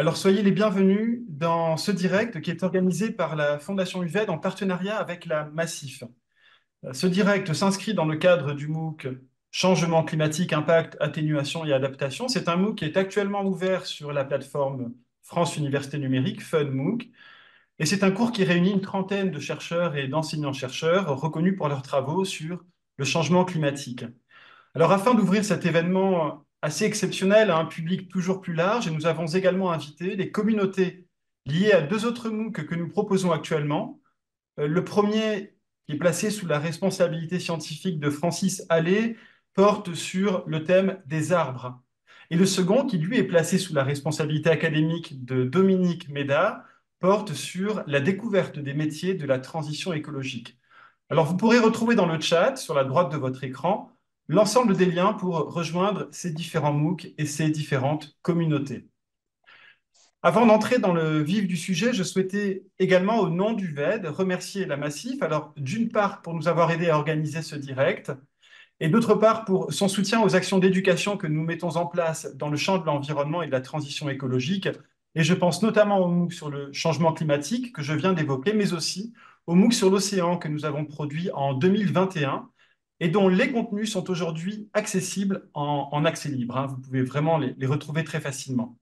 Alors soyez les bienvenus dans ce direct qui est organisé par la Fondation UVED en partenariat avec la Massif. Ce direct s'inscrit dans le cadre du MOOC Changement climatique, impact, atténuation et adaptation. C'est un MOOC qui est actuellement ouvert sur la plateforme France Université numérique, FUN MOOC. Et c'est un cours qui réunit une trentaine de chercheurs et d'enseignants-chercheurs reconnus pour leurs travaux sur le changement climatique. Alors afin d'ouvrir cet événement assez exceptionnel à un public toujours plus large et nous avons également invité les communautés liées à deux autres MOOC que nous proposons actuellement. Euh, le premier, qui est placé sous la responsabilité scientifique de Francis Allais, porte sur le thème des arbres. Et le second, qui lui est placé sous la responsabilité académique de Dominique Méda, porte sur la découverte des métiers de la transition écologique. Alors vous pourrez retrouver dans le chat, sur la droite de votre écran, l'ensemble des liens pour rejoindre ces différents MOOC et ces différentes communautés. Avant d'entrer dans le vif du sujet, je souhaitais également, au nom du VED, remercier la Massif, alors d'une part pour nous avoir aidé à organiser ce direct, et d'autre part pour son soutien aux actions d'éducation que nous mettons en place dans le champ de l'environnement et de la transition écologique. Et je pense notamment au MOOC sur le changement climatique que je viens d'évoquer, mais aussi au MOOC sur l'océan que nous avons produit en 2021 et dont les contenus sont aujourd'hui accessibles en, accès libre. Hein. Vous pouvez vraiment les, retrouver très facilement.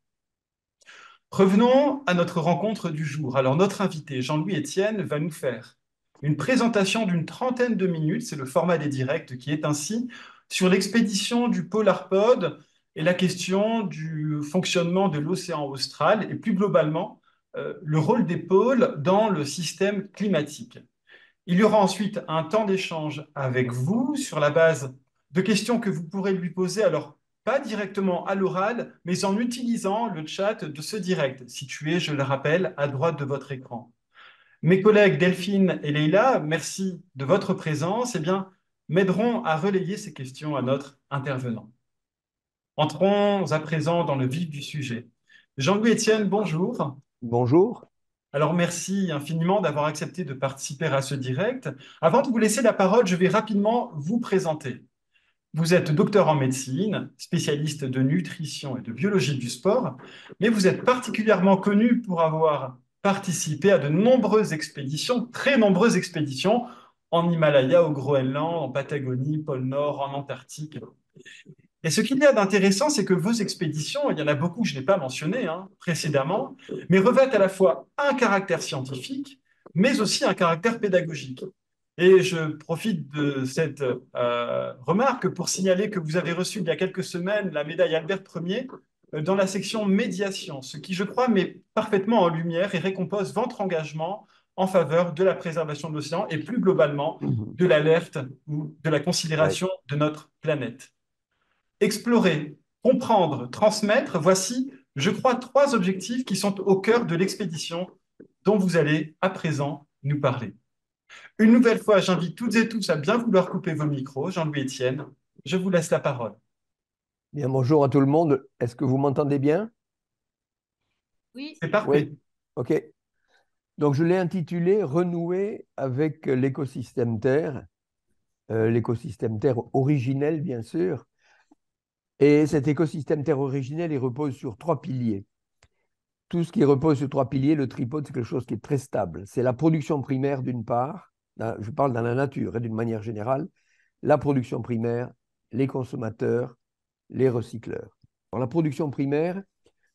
Revenons à notre rencontre du jour. Alors notre invité, Jean-Louis Etienne, va nous faire une présentation d'une trentaine de minutes, c'est le format des directs qui est ainsi, sur l'expédition du Polarpod et la question du fonctionnement de l'océan austral et plus globalement euh, le rôle des pôles dans le système climatique. Il y aura ensuite un temps d'échange avec vous sur la base de questions que vous pourrez lui poser, alors pas directement à l'oral, mais en utilisant le chat de ce direct, situé, je le rappelle, à droite de votre écran. Mes collègues Delphine et Leila, merci de votre présence, eh bien, m'aideront à relayer ces questions à notre intervenant. Entrons à présent dans le vif du sujet. Jean-Louis Etienne, bonjour. Bonjour. Alors merci infiniment d'avoir accepté de participer à ce direct. Avant de vous laisser la parole, je vais rapidement vous présenter. Vous êtes docteur en médecine, spécialiste de nutrition et de biologie du sport, mais vous êtes particulièrement connu pour avoir participé à de nombreuses expéditions, très nombreuses expéditions en Himalaya, au Groenland, en Patagonie, pôle Nord, en Antarctique. Et ce qu'il y a d'intéressant, c'est que vos expéditions, il y en a beaucoup que je n'ai pas mentionné hein, précédemment, mais revêtent à la fois un caractère scientifique, mais aussi un caractère pédagogique. Et je profite de cette euh, remarque pour signaler que vous avez reçu il y a quelques semaines la médaille Albert Ier euh, dans la section médiation, ce qui, je crois, met parfaitement en lumière et récompose votre engagement en faveur de la préservation de l'océan et plus globalement mmh de l'alerte ou de la considération de notre planète explorer, comprendre, transmettre, voici, je crois, trois objectifs qui sont au cœur de l'expédition dont vous allez à présent nous parler. Une nouvelle fois, j'invite toutes et tous à bien vouloir couper vos micros. Jean-Louis Etienne, je vous laisse la parole. Bien, bonjour à tout le monde. Est-ce que vous m'entendez bien Oui. C'est parfait. OK. Donc, je l'ai intitulé Renouer avec l'écosystème Terre, euh, l'écosystème Terre originel, bien sûr, et cet écosystème terre originel, il repose sur trois piliers. Tout ce qui repose sur trois piliers, le tripode, c'est quelque chose qui est très stable. C'est la production primaire d'une part, hein, je parle dans la nature et hein, d'une manière générale, la production primaire, les consommateurs, les recycleurs. Alors, la production primaire,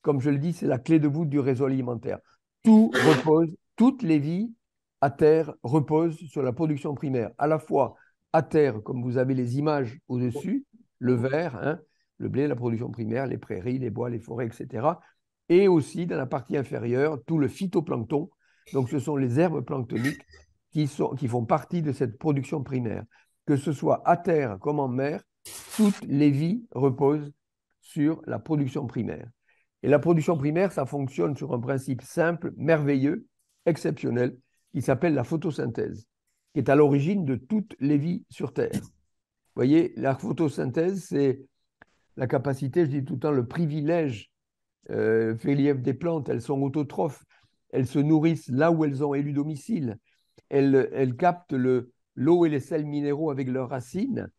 comme je le dis, c'est la clé de voûte du réseau alimentaire. Tout repose, toutes les vies à terre reposent sur la production primaire, à la fois à terre, comme vous avez les images au-dessus, le vert, hein, le blé, la production primaire, les prairies, les bois, les forêts, etc. Et aussi, dans la partie inférieure, tout le phytoplancton. Donc, ce sont les herbes planctoniques qui, sont, qui font partie de cette production primaire. Que ce soit à terre comme en mer, toutes les vies reposent sur la production primaire. Et la production primaire, ça fonctionne sur un principe simple, merveilleux, exceptionnel, qui s'appelle la photosynthèse, qui est à l'origine de toutes les vies sur Terre. Vous voyez, la photosynthèse, c'est la capacité, je dis tout le temps, le privilège euh, fait des plantes, elles sont autotrophes, elles se nourrissent là où elles ont élu domicile, elles, captent l'eau et les sels minéraux avec leurs racines,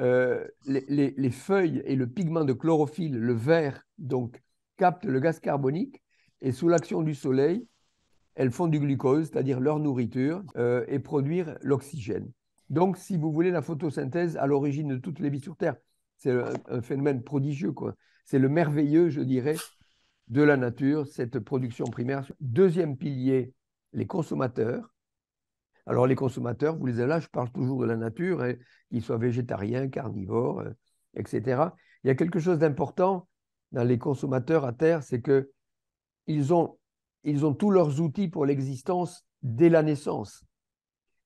euh, les, feuilles et le pigment de chlorophylle, le vert, donc, captent le gaz carbonique, et sous l'action du soleil, elles font du glucose, c'est-à-dire leur nourriture, euh, et produire l'oxygène. Donc, si vous voulez, la photosynthèse à l'origine de toutes les vies sur Terre. C'est un phénomène prodigieux, quoi. C'est le merveilleux, je dirais, de la nature, cette production primaire. Deuxième pilier, les consommateurs. Alors, les consommateurs, vous les avez là, je parle toujours de la nature, hein, qu'ils soient végétariens, carnivores, euh, etc. Il y a quelque chose d'important dans les consommateurs à terre, c'est que ils ont, ils ont tous leurs outils pour l'existence dès la naissance.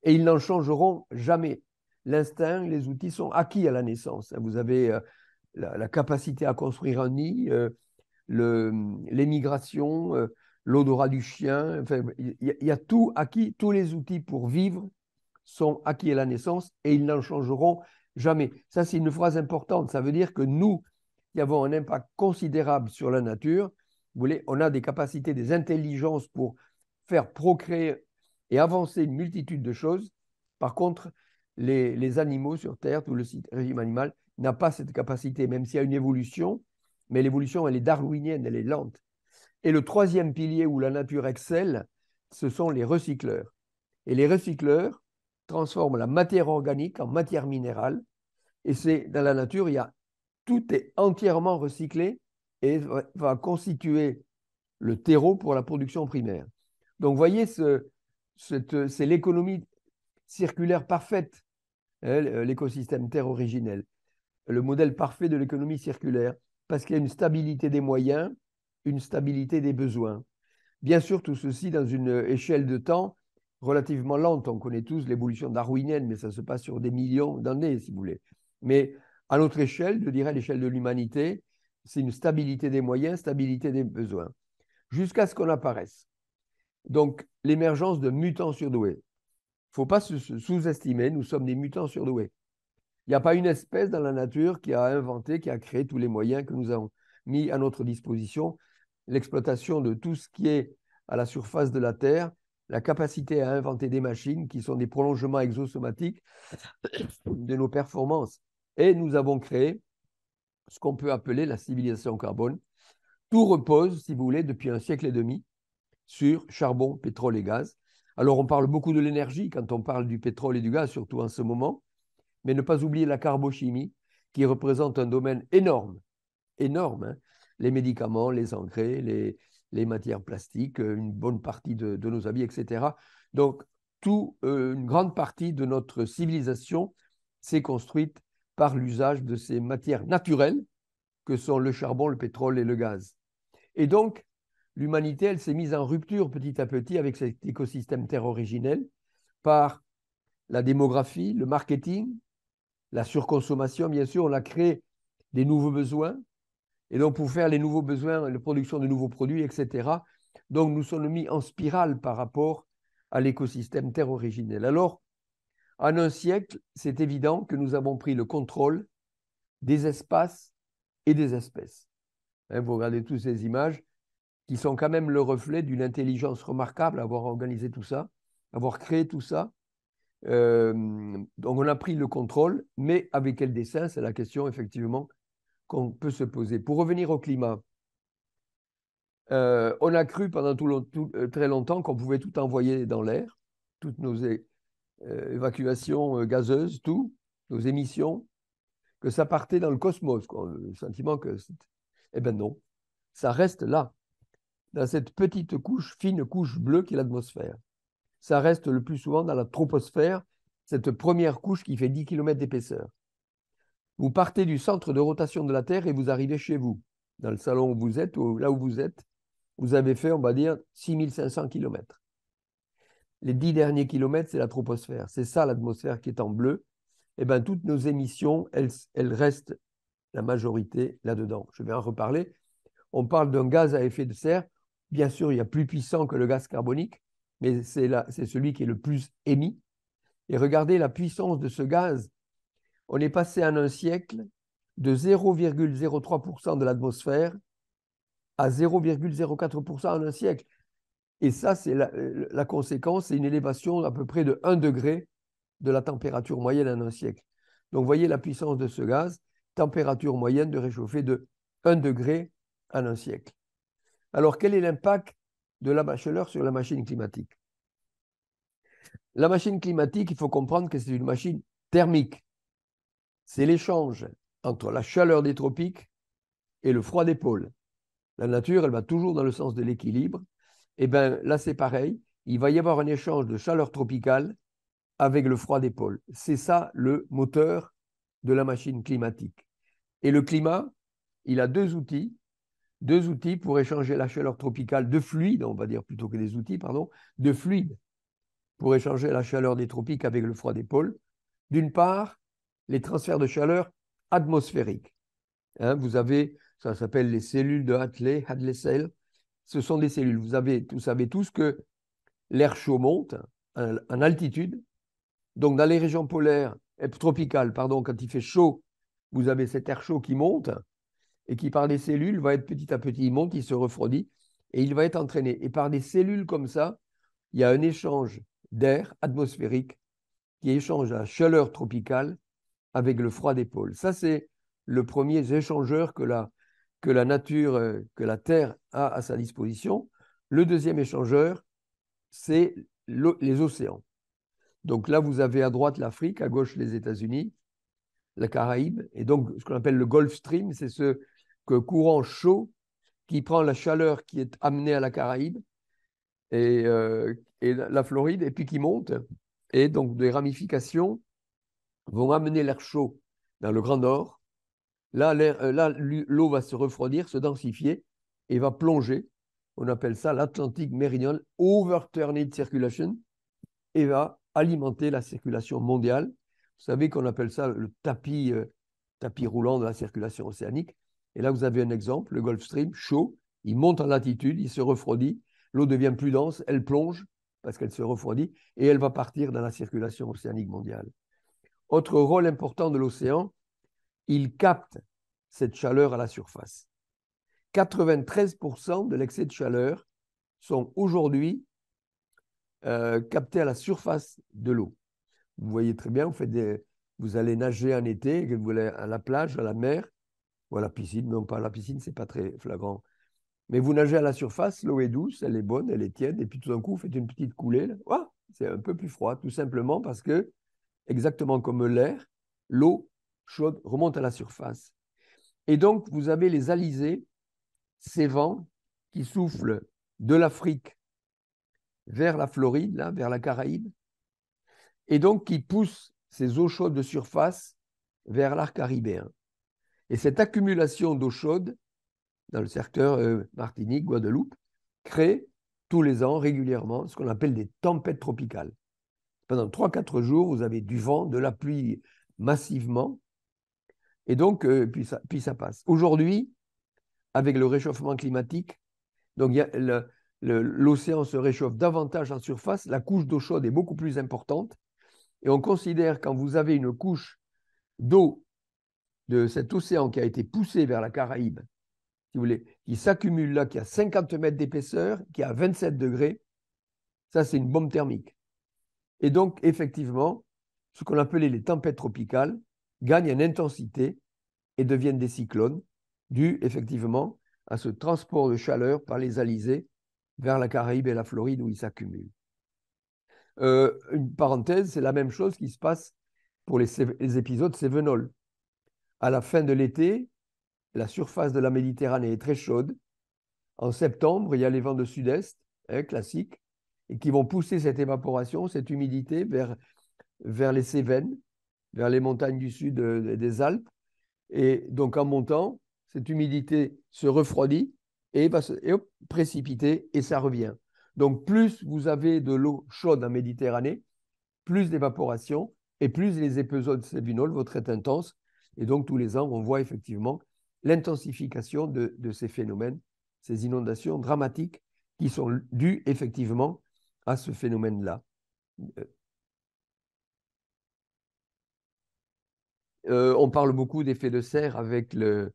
Et ils n'en changeront jamais l'instinct, les outils sont acquis à la naissance. Hein. Vous avez euh, la, capacité à construire un nid, euh, l'émigration, euh, l'odorat du chien. il y, a tout acquis, tous les outils pour vivre sont acquis à la naissance et ils n'en changeront jamais. Ça, c'est une phrase importante. Ça veut dire que nous, qui avons un impact considérable sur la nature, vous on a des capacités, des intelligences pour faire procréer et avancer une multitude de choses. Par contre, les, animaux sur Terre, tout le régime animal n'a pas cette capacité, même s'il y a une évolution, mais l'évolution, elle est darwinienne, elle est lente. Et le troisième pilier où la nature excelle, ce sont les recycleurs. Et les recycleurs transforment la matière organique en matière minérale. Et c'est dans la nature, il y a, tout est entièrement recyclé et va, constituer le terreau pour la production primaire. Donc, vous voyez, c'est l'économie circulaire parfaite euh, l'écosystème terre originel, le modèle parfait de l'économie circulaire, parce qu'il y a une stabilité des moyens, une stabilité des besoins. Bien sûr, tout ceci dans une échelle de temps relativement lente. On connaît tous l'évolution darwinienne, mais ça se passe sur des millions d'années, si vous voulez. Mais à notre échelle, je dirais à l'échelle de l'humanité, c'est une stabilité des moyens, stabilité des besoins, jusqu'à ce qu'on apparaisse. Donc, l'émergence de mutants surdoués ne faut pas se sous-estimer, nous sommes des mutants surdoués. Il n'y a pas une espèce dans la nature qui a inventé, qui a créé tous les moyens que nous avons mis à notre disposition. L'exploitation de tout ce qui est à la surface de la Terre, la capacité à inventer des machines qui sont des prolongements exosomatiques de nos performances. Et nous avons créé ce qu'on peut appeler la civilisation carbone. Tout repose, si vous voulez, depuis un siècle et demi sur charbon, pétrole et gaz. Alors on parle beaucoup de l'énergie quand on parle du pétrole et du gaz, surtout en ce moment, mais ne pas oublier la carbochimie, qui représente un domaine énorme, énorme. Hein. les médicaments, les engrais, les, matières plastiques, une bonne partie de, nos habits, etc. Donc, tout, euh, une grande partie de notre civilisation s'est construite par l'usage de ces matières naturelles que sont le charbon, le pétrole et le gaz. Et donc, l'humanité, elle s'est mise en rupture petit à petit avec cet écosystème terre originel par la démographie, le marketing, la surconsommation, bien sûr. On a créé des nouveaux besoins. Et donc, pour faire les nouveaux besoins, la production de nouveaux produits, etc. Donc, nous sommes mis en spirale par rapport à l'écosystème terre originel. Alors, en un siècle, c'est évident que nous avons pris le contrôle des espaces et des espèces. Hein, vous regardez toutes ces images, qui sont quand même le reflet d'une intelligence remarquable, avoir organisé tout ça, avoir créé tout ça. Euh, donc on a pris le contrôle, mais avec quel dessin C'est la question effectivement qu'on peut se poser. Pour revenir au climat, euh, on a cru pendant euh, très longtemps qu'on pouvait tout envoyer dans l'air, toutes nos évacuations gazeuses, tout, nos émissions, que ça partait dans le cosmos. Le sentiment que... Eh bien non, ça reste là dans cette petite couche, fine couche bleue qui est l'atmosphère. Ça reste le plus souvent dans la troposphère, cette première couche qui fait 10 km d'épaisseur. Vous partez du centre de rotation de la Terre et vous arrivez chez vous, dans le salon où vous êtes, ou là où vous êtes. Vous avez fait, on va dire, 6500 km. Les 10 derniers kilomètres, c'est la troposphère. C'est ça l'atmosphère qui est en bleu. Eh bien, toutes nos émissions, elles, elles restent la majorité là-dedans. Je vais en reparler. On parle d'un gaz à effet de serre. Bien sûr, il y a plus puissant que le gaz carbonique, mais c'est celui qui est le plus émis. Et regardez la puissance de ce gaz. On est passé en un siècle de 0,03% de l'atmosphère à 0,04% en un siècle. Et ça, c'est euh, la, conséquence, c'est une élévation à peu près de 1 degré de la température moyenne en un siècle. Donc, voyez la puissance de ce gaz, température moyenne de réchauffer de 1 degré en un siècle. Alors, quel est l'impact de la chaleur sur la machine climatique La machine climatique, il faut comprendre que c'est une machine thermique. C'est l'échange entre la chaleur des tropiques et le froid des pôles. La nature, elle va toujours dans le sens de l'équilibre. Et eh bien, là, c'est pareil. Il va y avoir un échange de chaleur tropicale avec le froid des pôles. C'est ça le moteur de la machine climatique. Et le climat, il a deux outils deux outils pour échanger la chaleur tropicale de fluide, on va dire plutôt que des outils, pardon, de fluide, pour échanger la chaleur des tropiques avec le froid des pôles. D'une part, les transferts de chaleur atmosphériques. Hein, vous avez, ça s'appelle les cellules de Hadley, Hadley cell. Ce sont des cellules. Vous, avez, vous savez tous que l'air chaud monte hein, en, altitude. Donc, dans les régions polaires, eh, tropicales, pardon, quand il fait chaud, vous avez cet air chaud qui monte et qui par des cellules va être petit à petit, il monte, il se refroidit et il va être entraîné. Et par des cellules comme ça, il y a un échange d'air atmosphérique qui échange la chaleur tropicale avec le froid des pôles. Ça, c'est le premier échangeur que la, que la nature, euh, que la Terre a à sa disposition. Le deuxième échangeur, c'est les océans. Donc là, vous avez à droite l'Afrique, à gauche les États-Unis, la Caraïbe, et donc ce qu'on appelle le Gulf Stream, c'est ce, courant chaud qui prend la chaleur qui est amenée à la Caraïbe euh, et, la Floride et puis qui monte. Et donc des ramifications vont amener l'air chaud dans le Grand Nord. Là, euh, l'eau va se refroidir, se densifier et va plonger. On appelle ça l'Atlantique Meridional overturning Circulation et va alimenter la circulation mondiale. Vous savez qu'on appelle ça le tapis, euh, tapis roulant de la circulation océanique. Et là, vous avez un exemple, le Gulf Stream, chaud, il monte en latitude, il se refroidit, l'eau devient plus dense, elle plonge parce qu'elle se refroidit et elle va partir dans la circulation océanique mondiale. Autre rôle important de l'océan, il capte cette chaleur à la surface. 93% de l'excès de chaleur sont aujourd'hui euh, captés à la surface de l'eau. Vous voyez très bien, vous, allez nager en été, vous allez à la plage, à la mer, la piscine. Non, pas la piscine, c'est pas très flagrant. Mais vous nagez à la surface, l'eau est douce, elle est bonne, elle est tiède, et puis tout d'un coup, vous faites une petite coulée. c'est un peu plus froid, tout simplement parce que, exactement comme l'air, l'eau chaude remonte à la surface. Et donc, vous avez les alizés, ces vents qui soufflent de l'Afrique vers la Floride, là, vers la Caraïbe, et donc qui poussent ces eaux chaudes de surface vers l'arc caribéen. Et cette accumulation d'eau chaude dans le secteur euh, Martinique, Guadeloupe, crée tous les ans régulièrement ce qu'on appelle des tempêtes tropicales. Pendant 3-4 jours, vous avez du vent, de la pluie massivement, et donc, euh, puis, ça, puis ça passe. Aujourd'hui, avec le réchauffement climatique, donc l'océan se réchauffe davantage en surface, la couche d'eau chaude est beaucoup plus importante, et on considère quand vous avez une couche d'eau de cet océan qui a été poussé vers la Caraïbe, si vous voulez, qui s'accumule là, qui a 50 mètres d'épaisseur, qui a 27 degrés, ça c'est une bombe thermique. Et donc, effectivement, ce qu'on appelait les tempêtes tropicales gagnent en intensité et deviennent des cyclones, dus effectivement à ce transport de chaleur par les alizés vers la Caraïbe et la Floride où ils s'accumulent. Euh, une parenthèse, c'est la même chose qui se passe pour les, épisodes Cévenol. À la fin de l'été, la surface de la Méditerranée est très chaude. En septembre, il y a les vents de sud-est, hein, classiques, et qui vont pousser cette évaporation, cette humidité vers, vers les Cévennes, vers les montagnes du sud euh, des Alpes. Et donc en montant, cette humidité se refroidit et va se précipiter et ça revient. Donc plus vous avez de l'eau chaude en Méditerranée, plus d'évaporation et plus les épisodes sévinoles vont être intenses et donc, tous les ans, on voit effectivement l'intensification de, ces phénomènes, ces inondations dramatiques qui sont dues effectivement à ce phénomène-là. Euh, euh, on parle beaucoup d'effet de serre avec le,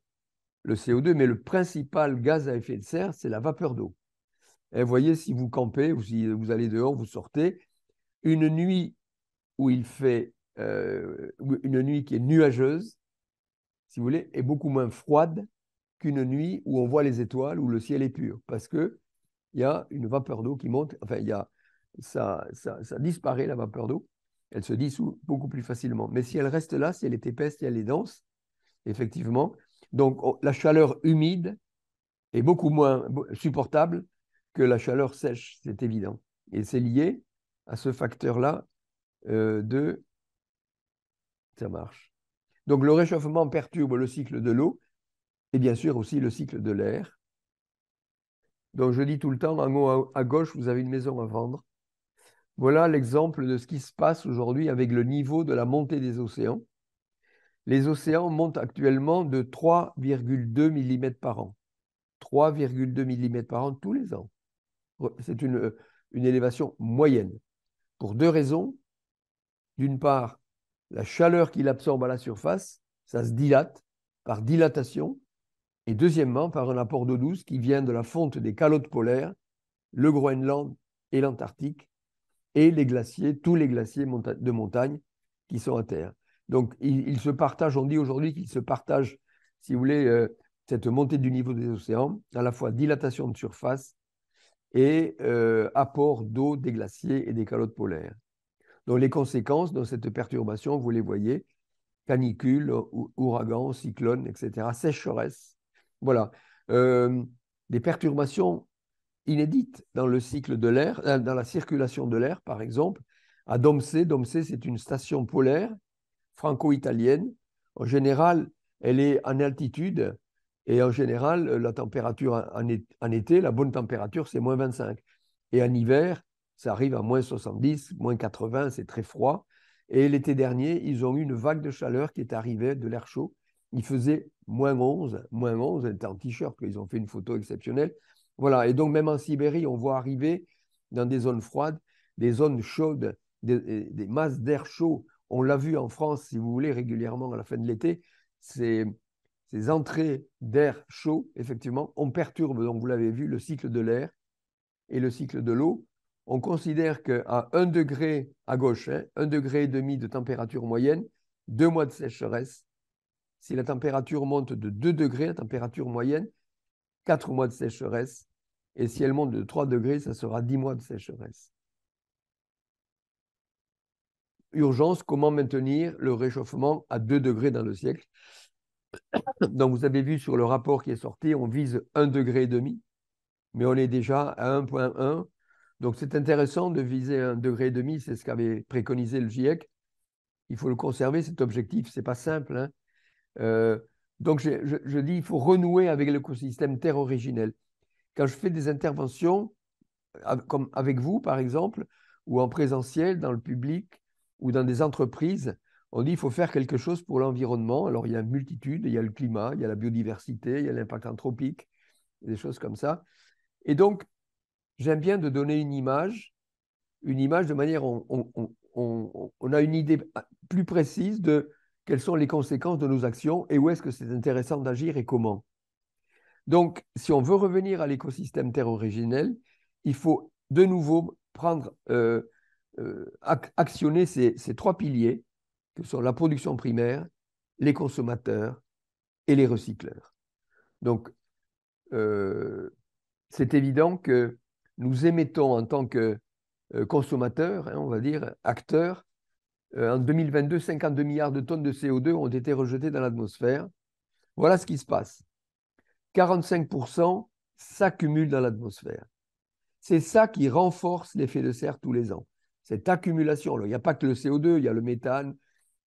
CO2, mais le principal gaz à effet de serre, c'est la vapeur d'eau. Et vous voyez, si vous campez ou si vous allez dehors, vous sortez, une nuit où il fait euh, une nuit qui est nuageuse, si vous voulez, est beaucoup moins froide qu'une nuit où on voit les étoiles, où le ciel est pur, parce que il y a une vapeur d'eau qui monte, enfin, il y a, ça, disparaît, la vapeur d'eau, elle se dissout beaucoup plus facilement. Mais si elle reste là, si elle est épaisse, si elle est dense, effectivement, donc la chaleur humide est beaucoup moins supportable que la chaleur sèche, c'est évident. Et c'est lié à ce facteur-là euh, de... Ça marche. Donc le réchauffement perturbe le cycle de l'eau et bien sûr aussi le cycle de l'air. Donc je dis tout le temps, en haut à gauche, vous avez une maison à vendre. Voilà l'exemple de ce qui se passe aujourd'hui avec le niveau de la montée des océans. Les océans montent actuellement de 3,2 mm par an. 3,2 mm par an tous les ans. C'est une, une élévation moyenne. Pour deux raisons. D'une part, la chaleur qu'il absorbe à la surface, ça se dilate par dilatation, et deuxièmement par un apport d'eau douce qui vient de la fonte des calottes polaires, le Groenland et l'Antarctique, et les glaciers, tous les glaciers de montagne qui sont à terre. Donc il se partage, on dit aujourd'hui qu'il se partage, si vous voulez, euh, cette montée du niveau des océans, à la fois dilatation de surface et euh, apport d'eau des glaciers et des calottes polaires. Donc les conséquences de cette perturbation, vous les voyez, canicule, ouragan, cyclone, etc., sécheresse. Voilà. Euh, des perturbations inédites dans le cycle de l'air, euh, dans la circulation de l'air, par exemple, à Domsé. Domsé, c'est une station polaire franco-italienne. En général, elle est en altitude et en général, la température en, été, la bonne température, c'est moins 25. Et en hiver, ça arrive à moins 70, moins 80, c'est très froid. Et l'été dernier, ils ont eu une vague de chaleur qui est arrivée de l'air chaud. Il faisait moins 11, moins 11, étaient en t-shirt, ils ont fait une photo exceptionnelle. Voilà, et donc même en Sibérie, on voit arriver dans des zones froides, des zones chaudes, des, masses d'air chaud. On l'a vu en France, si vous voulez, régulièrement à la fin de l'été, ces entrées d'air chaud, effectivement, on perturbe, donc vous l'avez vu, le cycle de l'air et le cycle de l'eau on considère qu'à 1 degré à gauche, hein, degré et demi de température moyenne, deux mois de sécheresse. Si la température monte de 2 degrés, la température moyenne, 4 mois de sécheresse. Et si elle monte de 3 degrés, ça sera 10 mois de sécheresse. Urgence, comment maintenir le réchauffement à 2 degrés dans le siècle Donc vous avez vu sur le rapport qui est sorti, on vise 1 degré et demi, mais on est déjà à 1.1 donc c'est intéressant de viser un degré et demi, c'est ce qu'avait préconisé le GIEC. Il faut le conserver, cet objectif, ce n'est pas simple. Hein. Euh, donc je, dis, il faut renouer avec l'écosystème terre originel. Quand je fais des interventions, euh, comme avec vous par exemple, ou en présentiel, dans le public, ou dans des entreprises, on dit il faut faire quelque chose pour l'environnement. Alors il y a une multitude, il y a le climat, il y a la biodiversité, il y a l'impact anthropique, des choses comme ça. Et donc j'aime bien de donner une image, une image de manière, on, on, a une idée plus précise de quelles sont les conséquences de nos actions et où est-ce que c'est intéressant d'agir et comment. Donc, si on veut revenir à l'écosystème terre originel, il faut de nouveau prendre, euh, euh, actionner ces, trois piliers que sont la production primaire, les consommateurs et les recycleurs. Donc, euh, c'est évident que nous émettons en tant que euh, consommateurs, hein, on va dire, acteurs, euh, en 2022, 52 milliards de tonnes de CO2 ont été rejetées dans l'atmosphère. Voilà ce qui se passe. 45% s'accumulent dans l'atmosphère. C'est ça qui renforce l'effet de serre tous les ans. Cette accumulation, il n'y a pas que le CO2, il y a le méthane,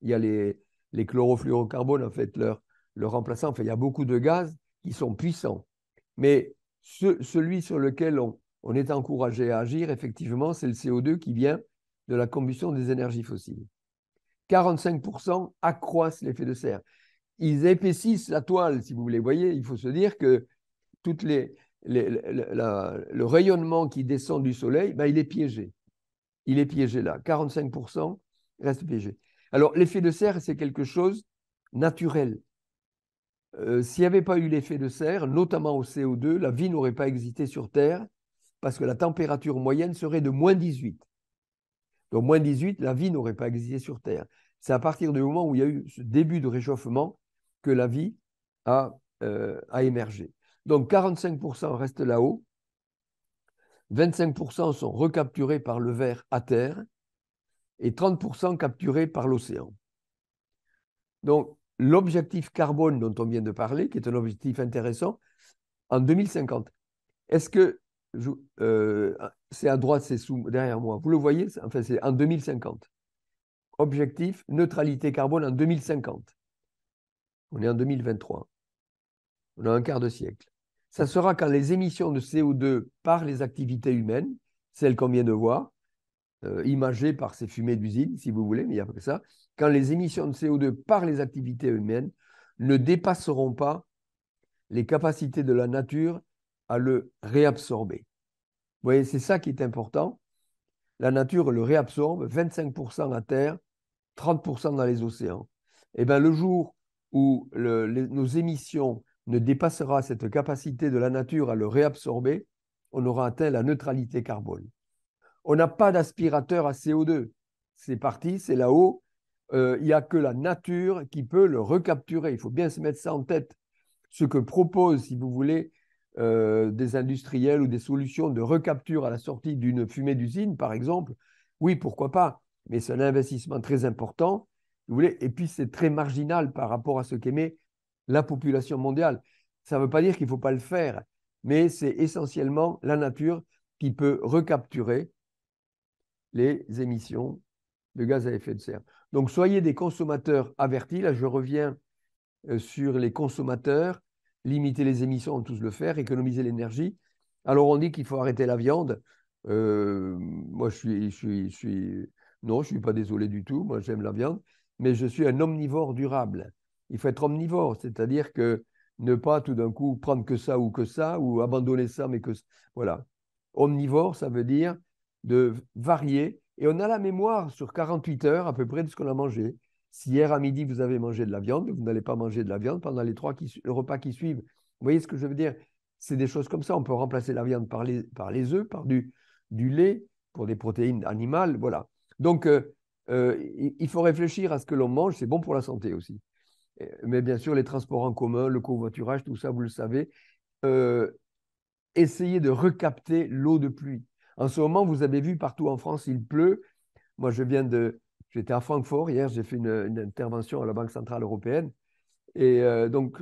il y a les, chlorofluorocarbones, en fait, leur, leur remplaçant. Enfin, il y a beaucoup de gaz qui sont puissants. Mais celui sur lequel on, on est encouragé à agir, effectivement, c'est le CO2 qui vient de la combustion des énergies fossiles. 45% accroissent l'effet de serre. Ils épaississent la toile, si vous voulez. voyez, il faut se dire que toutes le rayonnement qui descend du soleil, ben, il est piégé. Il est piégé là. 45% reste piégé. Alors, l'effet de serre, c'est quelque chose naturel. Euh, s'il n'y avait pas eu l'effet de serre, notamment au CO2, la vie n'aurait pas existé sur Terre parce que la température moyenne serait de moins 18. Donc moins 18, la vie n'aurait pas existé sur Terre. C'est à partir du moment où il y a eu ce début de réchauffement que la vie a, euh, émergé. Donc 45% restent là-haut, 25% sont recapturés par le verre à terre et 30% capturés par l'océan. Donc l'objectif carbone dont on vient de parler, qui est un objectif intéressant, en 2050, est-ce que euh, c'est à droite, c'est sous, derrière moi. Vous le voyez, enfin, c'est en 2050. Objectif, neutralité carbone en 2050. On est en 2023. On a un quart de siècle. Ça sera quand les émissions de CO2 par les activités humaines, celles qu'on vient de voir, euh, imagées par ces fumées d'usine, si vous voulez, mais il n'y a pas que ça, quand les émissions de CO2 par les activités humaines ne dépasseront pas les capacités de la nature à le réabsorber. Vous voyez, c'est ça qui est important. La nature le réabsorbe, 25% à terre, 30% dans les océans. Et eh bien, le jour où nos émissions ne dépassera cette capacité de la nature à le réabsorber, on aura atteint la neutralité carbone. On n'a pas d'aspirateur à CO2. C'est parti, c'est là-haut. Euh, il n'y a que la nature qui peut le recapturer. Il faut bien se mettre ça en tête. Ce que propose, si vous voulez, euh, des industriels ou des solutions de recapture à la sortie d'une fumée d'usine, par exemple, oui, pourquoi pas, mais c'est un investissement très important, vous voulez, et puis c'est très marginal par rapport à ce qu'émet la population mondiale. Ça ne veut pas dire qu'il ne faut pas le faire, mais c'est essentiellement la nature qui peut recapturer les émissions de gaz à effet de serre. Donc soyez des consommateurs avertis, là je reviens euh, sur les consommateurs, limiter les émissions, on tous le faire, économiser l'énergie. Alors on dit qu'il faut arrêter la viande. Euh, moi, je suis, je suis, je suis, non, je suis pas désolé du tout. Moi, j'aime la viande, mais je suis un omnivore durable. Il faut être omnivore, c'est-à-dire que ne pas tout d'un coup prendre que ça ou que ça ou abandonner ça, mais que voilà. Omnivore, ça veut dire de varier. Et on a la mémoire sur 48 heures à peu près de ce qu'on a mangé. Si hier à midi, vous avez mangé de la viande, vous n'allez pas manger de la viande pendant les trois repas qui suivent. Vous voyez ce que je veux dire C'est des choses comme ça. On peut remplacer la viande par les, par œufs, par du, lait, pour des protéines animales. Voilà. Donc, euh, euh, il faut réfléchir à ce que l'on mange. C'est bon pour la santé aussi. Euh, mais bien sûr, les transports en commun, le covoiturage, tout ça, vous le savez. essayez de recapter l'eau de pluie. En ce moment, vous avez vu partout en France, il pleut. Moi, je viens de, J'étais à Francfort hier, j'ai fait une, intervention à la Banque Centrale Européenne. Et euh, donc,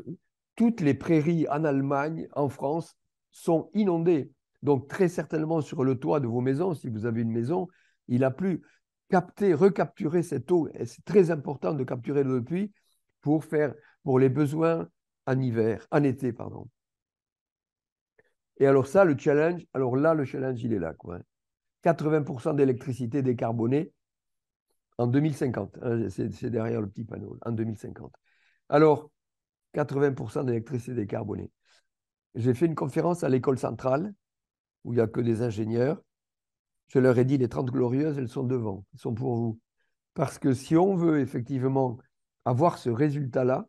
toutes les prairies en Allemagne, en France, sont inondées. Donc, très certainement, sur le toit de vos maisons, si vous avez une maison, il a plus capté, recapturé cette eau, et c'est très important de capturer l'eau de pluie pour faire pour les besoins en hiver, en été, pardon. Et alors ça, le challenge, alors là, le challenge, il est là. Quoi. 80% hein. d'électricité décarbonée, en 2050. Hein, c'est derrière le petit panneau, en 2050. Alors, 80% d'électricité décarbonée. J'ai fait une conférence à l'école centrale, où il n'y a que des ingénieurs. Je leur ai dit, les 30 glorieuses, elles sont devant, elles sont pour vous. Parce que si on veut effectivement avoir ce résultat-là,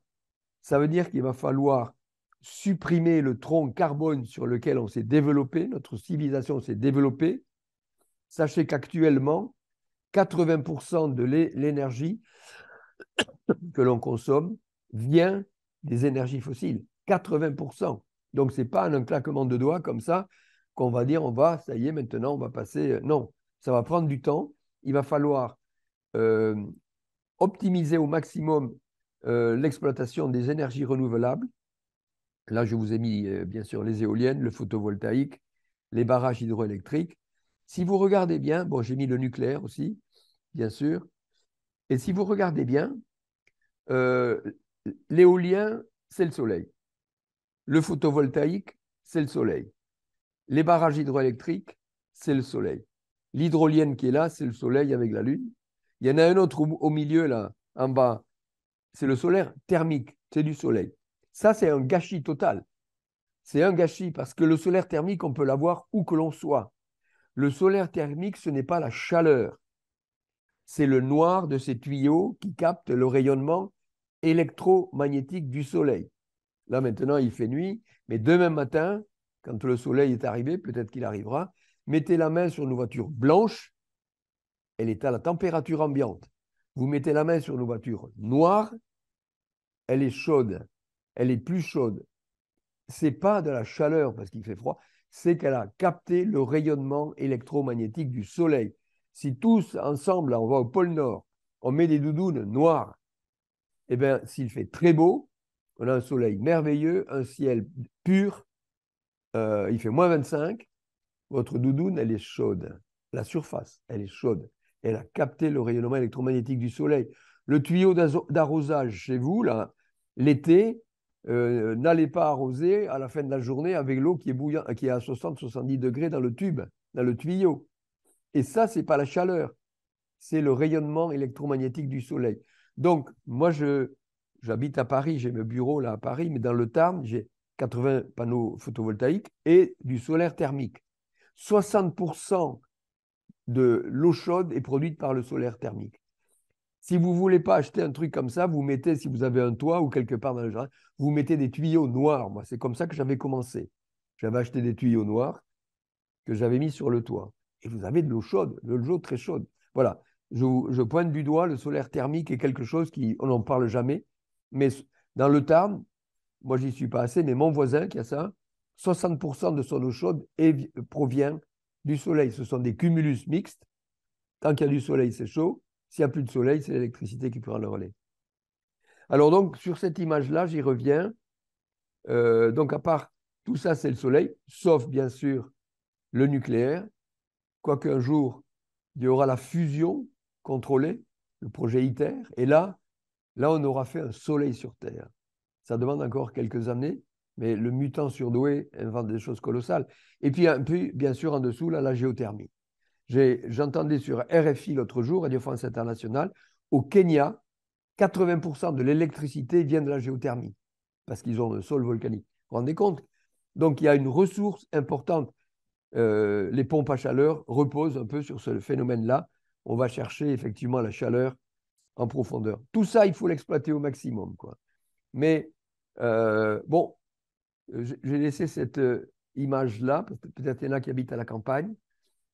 ça veut dire qu'il va falloir supprimer le tronc carbone sur lequel on s'est développé, notre civilisation s'est développée. Sachez qu'actuellement, 80% de l'énergie que l'on consomme vient des énergies fossiles. 80%. Donc, ce n'est pas un claquement de doigts comme ça qu'on va dire on va, ça y est, maintenant on va passer. Euh, non, ça va prendre du temps. Il va falloir euh, optimiser au maximum euh, l'exploitation des énergies renouvelables. Là, je vous ai mis bien sûr les éoliennes, le photovoltaïque, les barrages hydroélectriques. Si vous regardez bien, bon, j'ai mis le nucléaire aussi, bien sûr, et si vous regardez bien, euh, l'éolien, c'est le soleil. Le photovoltaïque, c'est le soleil. Les barrages hydroélectriques, c'est le soleil. L'hydrolienne qui est là, c'est le soleil avec la lune. Il y en a un autre au milieu, là, en bas. C'est le solaire thermique, c'est du soleil. Ça, c'est un gâchis total. C'est un gâchis parce que le solaire thermique, on peut l'avoir où que l'on soit. Le solaire thermique, ce n'est pas la chaleur, c'est le noir de ces tuyaux qui capte le rayonnement électromagnétique du soleil. Là maintenant, il fait nuit, mais demain matin, quand le soleil est arrivé, peut-être qu'il arrivera, mettez la main sur une voiture blanche, elle est à la température ambiante. Vous mettez la main sur une voiture noire, elle est chaude, elle est plus chaude. C'est pas de la chaleur parce qu'il fait froid, c'est qu'elle a capté le rayonnement électromagnétique du Soleil. Si tous ensemble, on va au pôle Nord, on met des doudounes noires, eh bien, s'il fait très beau, on a un soleil merveilleux, un ciel pur, euh, il fait moins 25, votre doudoune, elle est chaude. La surface, elle est chaude. Elle a capté le rayonnement électromagnétique du soleil. Le tuyau d'arrosage chez vous, là, l'été, euh, n'allez pas arroser à la fin de la journée avec l'eau qui est, qui est à 60-70 degrés dans le tube, dans le tuyau. Et ça, ce n'est pas la chaleur, c'est le rayonnement électromagnétique du soleil. Donc, moi, je, j'habite à Paris, j'ai mes bureaux là à Paris, mais dans le Tarn, j'ai 80 panneaux photovoltaïques et du solaire thermique. 60% de l'eau chaude est produite par le solaire thermique. Si vous ne voulez pas acheter un truc comme ça, vous mettez, si vous avez un toit ou quelque part dans le jardin, vous mettez des tuyaux noirs. Moi, c'est comme ça que j'avais commencé. J'avais acheté des tuyaux noirs que j'avais mis sur le toit. Et vous avez de l'eau chaude, de l'eau très chaude. Voilà. Je, pointe du doigt le solaire thermique est quelque chose qui, on n'en parle jamais. Mais dans le Tarn, moi, j'y suis pas assez, mais mon voisin qui a ça, 60% de son eau chaude provient du soleil. Ce sont des cumulus mixtes. Tant qu'il y a du soleil, c'est chaud. S'il n'y a plus de soleil, c'est l'électricité qui pourra le relais. Alors donc, sur cette image-là, j'y reviens. Euh, donc, à part tout ça, c'est le soleil, sauf bien sûr le nucléaire, quoique un jour, il y aura la fusion contrôlée, le projet ITER, et là, là, on aura fait un soleil sur Terre. Ça demande encore quelques années, mais le mutant surdoué invente des choses colossales. Et puis, bien sûr, en dessous, là, la géothermie. J'entendais sur RFI l'autre jour, Radio France Internationale, au Kenya, 80% de l'électricité vient de la géothermie, parce qu'ils ont le sol volcanique. Vous vous rendez compte Donc il y a une ressource importante. Euh, les pompes à chaleur reposent un peu sur ce phénomène-là. On va chercher effectivement la chaleur en profondeur. Tout ça, il faut l'exploiter au maximum. Quoi. Mais euh, bon, j'ai laissé cette euh, image-là, peut-être il y en a qui habitent à la campagne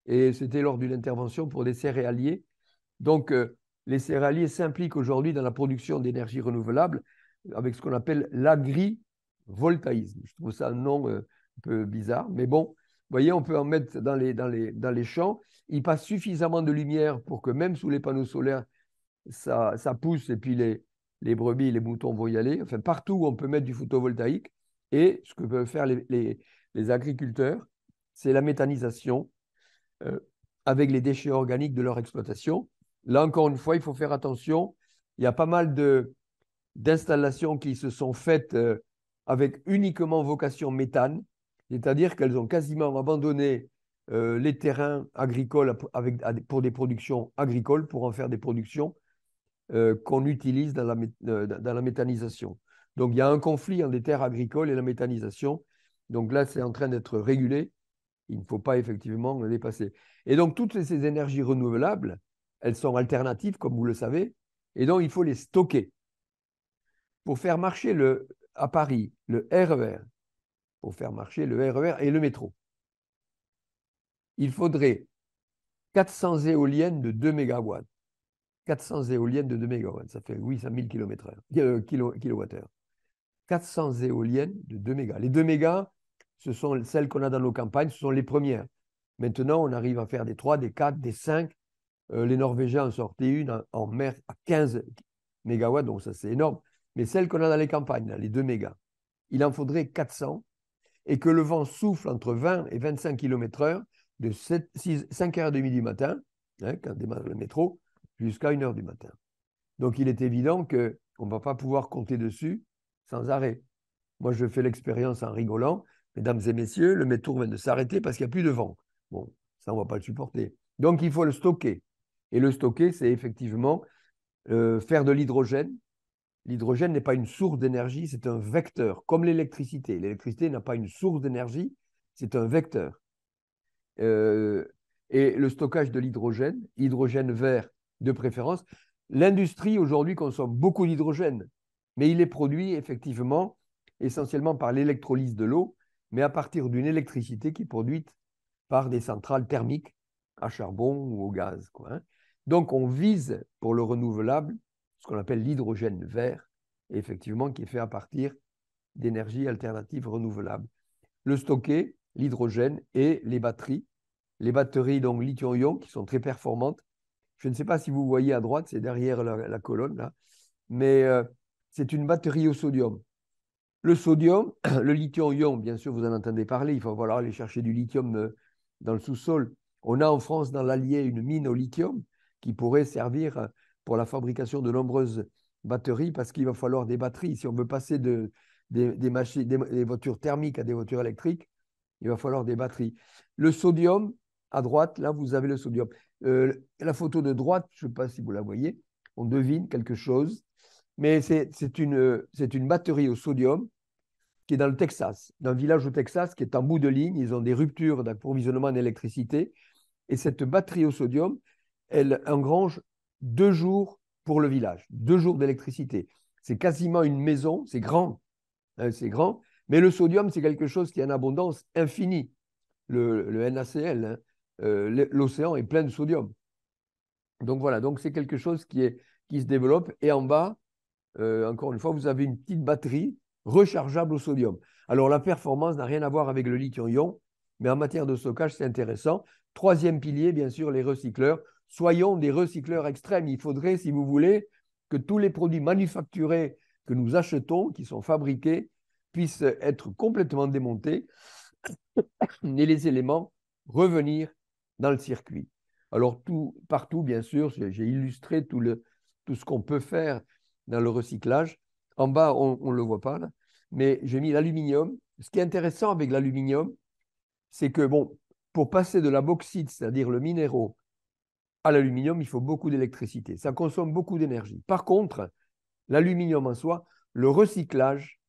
et c'était lors d'une intervention pour des céréaliers. Donc, euh, les céréaliers s'impliquent aujourd'hui dans la production d'énergie renouvelable avec ce qu'on appelle l'agrivoltaïsme. Je trouve ça un nom euh, un peu bizarre, mais bon, vous voyez, on peut en mettre dans les, dans les, dans les champs. Il passe suffisamment de lumière pour que même sous les panneaux solaires, ça, ça pousse et puis les, les brebis, les moutons vont y aller. Enfin, partout où on peut mettre du photovoltaïque. Et ce que peuvent faire les, les agriculteurs, c'est la méthanisation, euh, avec les déchets organiques de leur exploitation. Là, encore une fois, il faut faire attention. Il y a pas mal d'installations qui se sont faites euh, avec uniquement vocation méthane, c'est-à-dire qu'elles ont quasiment abandonné euh, les terrains agricoles pour des productions agricoles, pour en faire des productions qu'on utilise dans la, dans la, méthanisation. Donc il y a un conflit entre les terres agricoles et la méthanisation. Donc là, c'est en train d'être régulé il ne faut pas effectivement le dépasser. Et donc, toutes ces énergies renouvelables, elles sont alternatives, comme vous le savez, et donc il faut les stocker. Pour faire marcher le, à Paris le RER, e pour faire marcher le RER e et le métro, il faudrait 400 éoliennes de 2 MW. 400 éoliennes de 2 MW, ça fait 800 000 km kWh. 400 éoliennes de 2 MW. Les 2 MW, ce sont celles qu'on a dans nos campagnes, ce sont les premières. Maintenant, on arrive à faire des 3, des 4, des 5. Euh, les Norvégiens en sortaient une en, mer à 15 mégawatts, donc ça c'est énorme. Mais celles qu'on a dans les campagnes, les 2 mégas, il en faudrait 400 et que le vent souffle entre 20 et 25 km/h de 6, 5h30 du matin, hein, quand démarre le métro, jusqu'à 1h du matin. Donc il est évident qu'on ne va pas pouvoir compter dessus sans arrêt. Moi, je fais l'expérience en rigolant mesdames et messieurs, le métro vient de s'arrêter parce qu'il n'y a plus de vent. Bon, ça, on ne va pas le supporter. Donc, il faut le stocker. Et le stocker, c'est effectivement euh, faire de l'hydrogène. L'hydrogène n'est pas une source d'énergie, c'est un vecteur, comme l'électricité. L'électricité n'a pas une source d'énergie, c'est un vecteur. Euh, et le stockage de l'hydrogène, hydrogène vert de préférence. L'industrie aujourd'hui consomme beaucoup d'hydrogène, mais il est produit effectivement essentiellement par l'électrolyse de l'eau mais à partir d'une électricité qui est produite par des centrales thermiques à charbon ou au gaz. Hein. Donc on vise pour le renouvelable ce qu'on appelle l'hydrogène vert, effectivement, qui est fait à partir d'énergies alternatives renouvelables. Le stocker, l'hydrogène et les batteries. Les batteries donc lithium-ion qui sont très performantes. Je ne sais pas si vous voyez à droite, c'est derrière la, colonne là, mais euh, c'est une batterie au sodium. Le sodium, le lithium-ion, bien sûr, vous en entendez parler, il va falloir aller chercher du lithium euh, dans le sous-sol. On a en France, dans l'Allier, une mine au lithium qui pourrait servir euh, pour la fabrication de nombreuses batteries parce qu'il va falloir des batteries. Si on veut passer des, des, voitures thermiques à des voitures électriques, il va falloir des batteries. Le sodium, à droite, là, vous avez le sodium. Euh, la photo de droite, je ne sais pas si vous la voyez, on devine quelque chose mais c'est une, batterie au sodium qui est dans le Texas, dans un village au Texas qui est en bout de ligne. Ils ont des ruptures d'approvisionnement en électricité. Et cette batterie au sodium, elle engrange deux jours pour le village, deux jours d'électricité. C'est quasiment une maison, c'est grand, hein, c'est grand. Mais le sodium, c'est quelque chose qui est en abondance infinie. Le, NaCl, hein, euh, l'océan est plein de sodium. Donc voilà, donc c'est quelque chose qui, est, qui se développe. Et en bas, euh, encore une fois, vous avez une petite batterie rechargeable au sodium. Alors la performance n'a rien à voir avec le lithium-ion, mais en matière de stockage, c'est intéressant. Troisième pilier, bien sûr, les recycleurs. Soyons des recycleurs extrêmes. Il faudrait, si vous voulez, que tous les produits manufacturés que nous achetons, qui sont fabriqués, puissent être complètement démontés et les éléments revenir dans le circuit. Alors tout, partout, bien sûr, j'ai illustré tout ce qu'on peut faire dans le recyclage. En bas, on ne le voit pas, là. mais j'ai mis l'aluminium. Ce qui est intéressant avec l'aluminium, c'est que bon, pour passer de la bauxite, c'est-à-dire le minéraux, à l'aluminium, il faut beaucoup d'électricité. Ça consomme beaucoup d'énergie. Par contre, l'aluminium en soi, le recyclage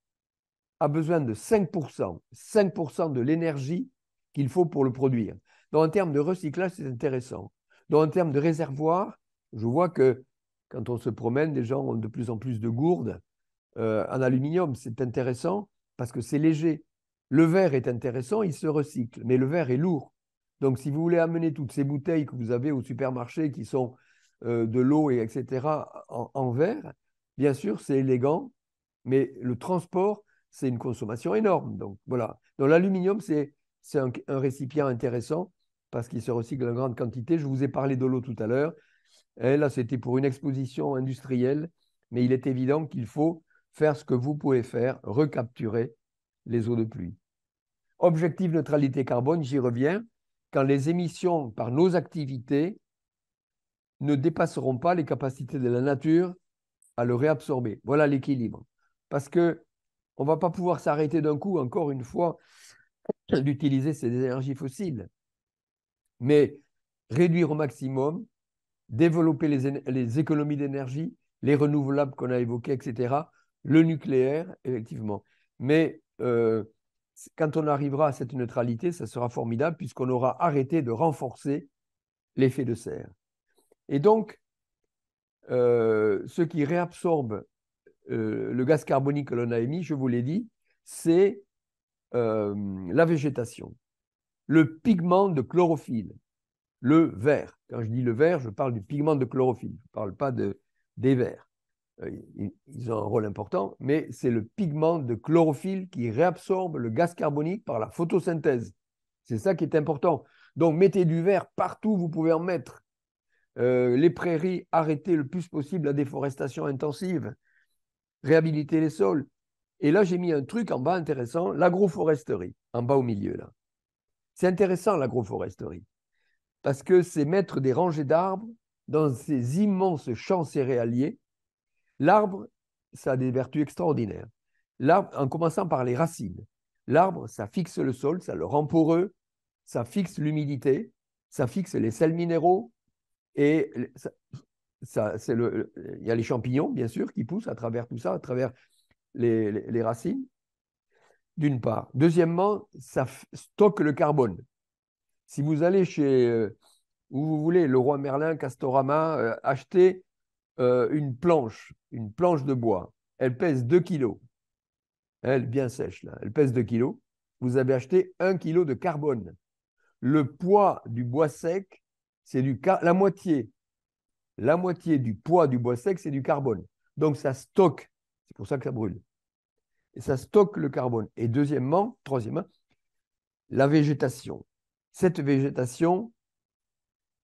a besoin de 5%, 5% de l'énergie qu'il faut pour le produire. Donc en termes de recyclage, c'est intéressant. Donc en termes de réservoir, je vois que quand on se promène, les gens ont de plus en plus de gourdes euh, en aluminium. C'est intéressant parce que c'est léger. Le verre est intéressant, il se recycle, mais le verre est lourd. Donc, si vous voulez amener toutes ces bouteilles que vous avez au supermarché qui sont euh, de l'eau et etc. En, verre, bien sûr, c'est élégant, mais le transport, c'est une consommation énorme. Donc, voilà. Donc, l'aluminium, c'est un récipient intéressant parce qu'il se recycle en grande quantité. Je vous ai parlé de l'eau tout à l'heure. Hein, là, c'était pour une exposition industrielle, mais il est évident qu'il faut faire ce que vous pouvez faire, recapturer les eaux de pluie. Objectif neutralité carbone, j'y reviens, quand les émissions par nos activités ne dépasseront pas les capacités de la nature à le réabsorber. Voilà l'équilibre. Parce que on ne va pas pouvoir s'arrêter d'un coup, encore une fois, d'utiliser ces énergies fossiles. Mais réduire au maximum développer les, économies d'énergie, les renouvelables qu'on a évoqués, etc., le nucléaire, effectivement. Mais euh, quand on arrivera à cette neutralité, ça sera formidable puisqu'on aura arrêté de renforcer l'effet de serre. Et donc, euh, ce qui réabsorbe euh, le gaz carbonique que l'on a émis, je vous l'ai dit, c'est la végétation, le pigment de chlorophylle, le vert. Quand je dis le vert, je parle du pigment de chlorophylle, je ne parle pas de, des verts. Euh, ils ont un rôle important, mais c'est le pigment de chlorophylle qui réabsorbe le gaz carbonique par la photosynthèse. C'est ça qui est important. Donc mettez du vert partout, où vous pouvez en mettre. Euh, les prairies, arrêtez le plus possible la déforestation intensive, réhabilitez les sols. Et là, j'ai mis un truc en bas intéressant, l'agroforesterie, en bas au milieu là. C'est intéressant l'agroforesterie parce que c'est mettre des rangées d'arbres dans ces immenses champs céréaliers. L'arbre, ça a des vertus extraordinaires. L'arbre, en commençant par les racines. L'arbre, ça fixe le sol, ça le rend poreux, ça fixe l'humidité, ça fixe les sels minéraux et ça, c'est le, il y a les champignons, bien sûr, qui poussent à travers tout ça, à travers les racines, d'une part. Deuxièmement, ça stocke le carbone. Si vous allez chez, euh, où vous voulez, le roi Merlin, Castorama, euh, acheter euh, une planche, une planche de bois. Elle pèse 2 kilos. Elle, bien sèche, là. Elle pèse 2 kilos. Vous avez acheté 1 kilo de carbone. Le poids du bois sec, c'est du la moitié. La moitié du poids du bois sec, c'est du carbone. Donc ça stocke. C'est pour ça que ça brûle. Et ça stocke le carbone. Et deuxièmement, troisièmement, la végétation cette végétation,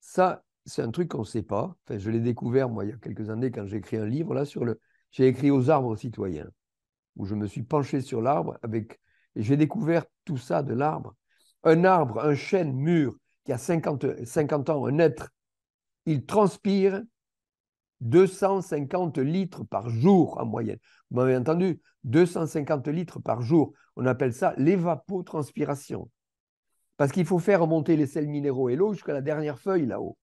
ça, c'est un truc qu'on ne sait pas. Enfin, je l'ai découvert, moi, il y a quelques années, quand j'ai écrit un livre, là, sur le... J'ai écrit aux arbres citoyens, où je me suis penché sur l'arbre avec... Et j'ai découvert tout ça de l'arbre. Un arbre, un chêne mûr, qui a 50, 50 ans, un être, il transpire 250 litres par jour en moyenne. Vous m'avez entendu 250 litres par jour. On appelle ça l'évapotranspiration. Parce qu'il faut faire remonter les sels minéraux et l'eau jusqu'à la dernière feuille là-haut.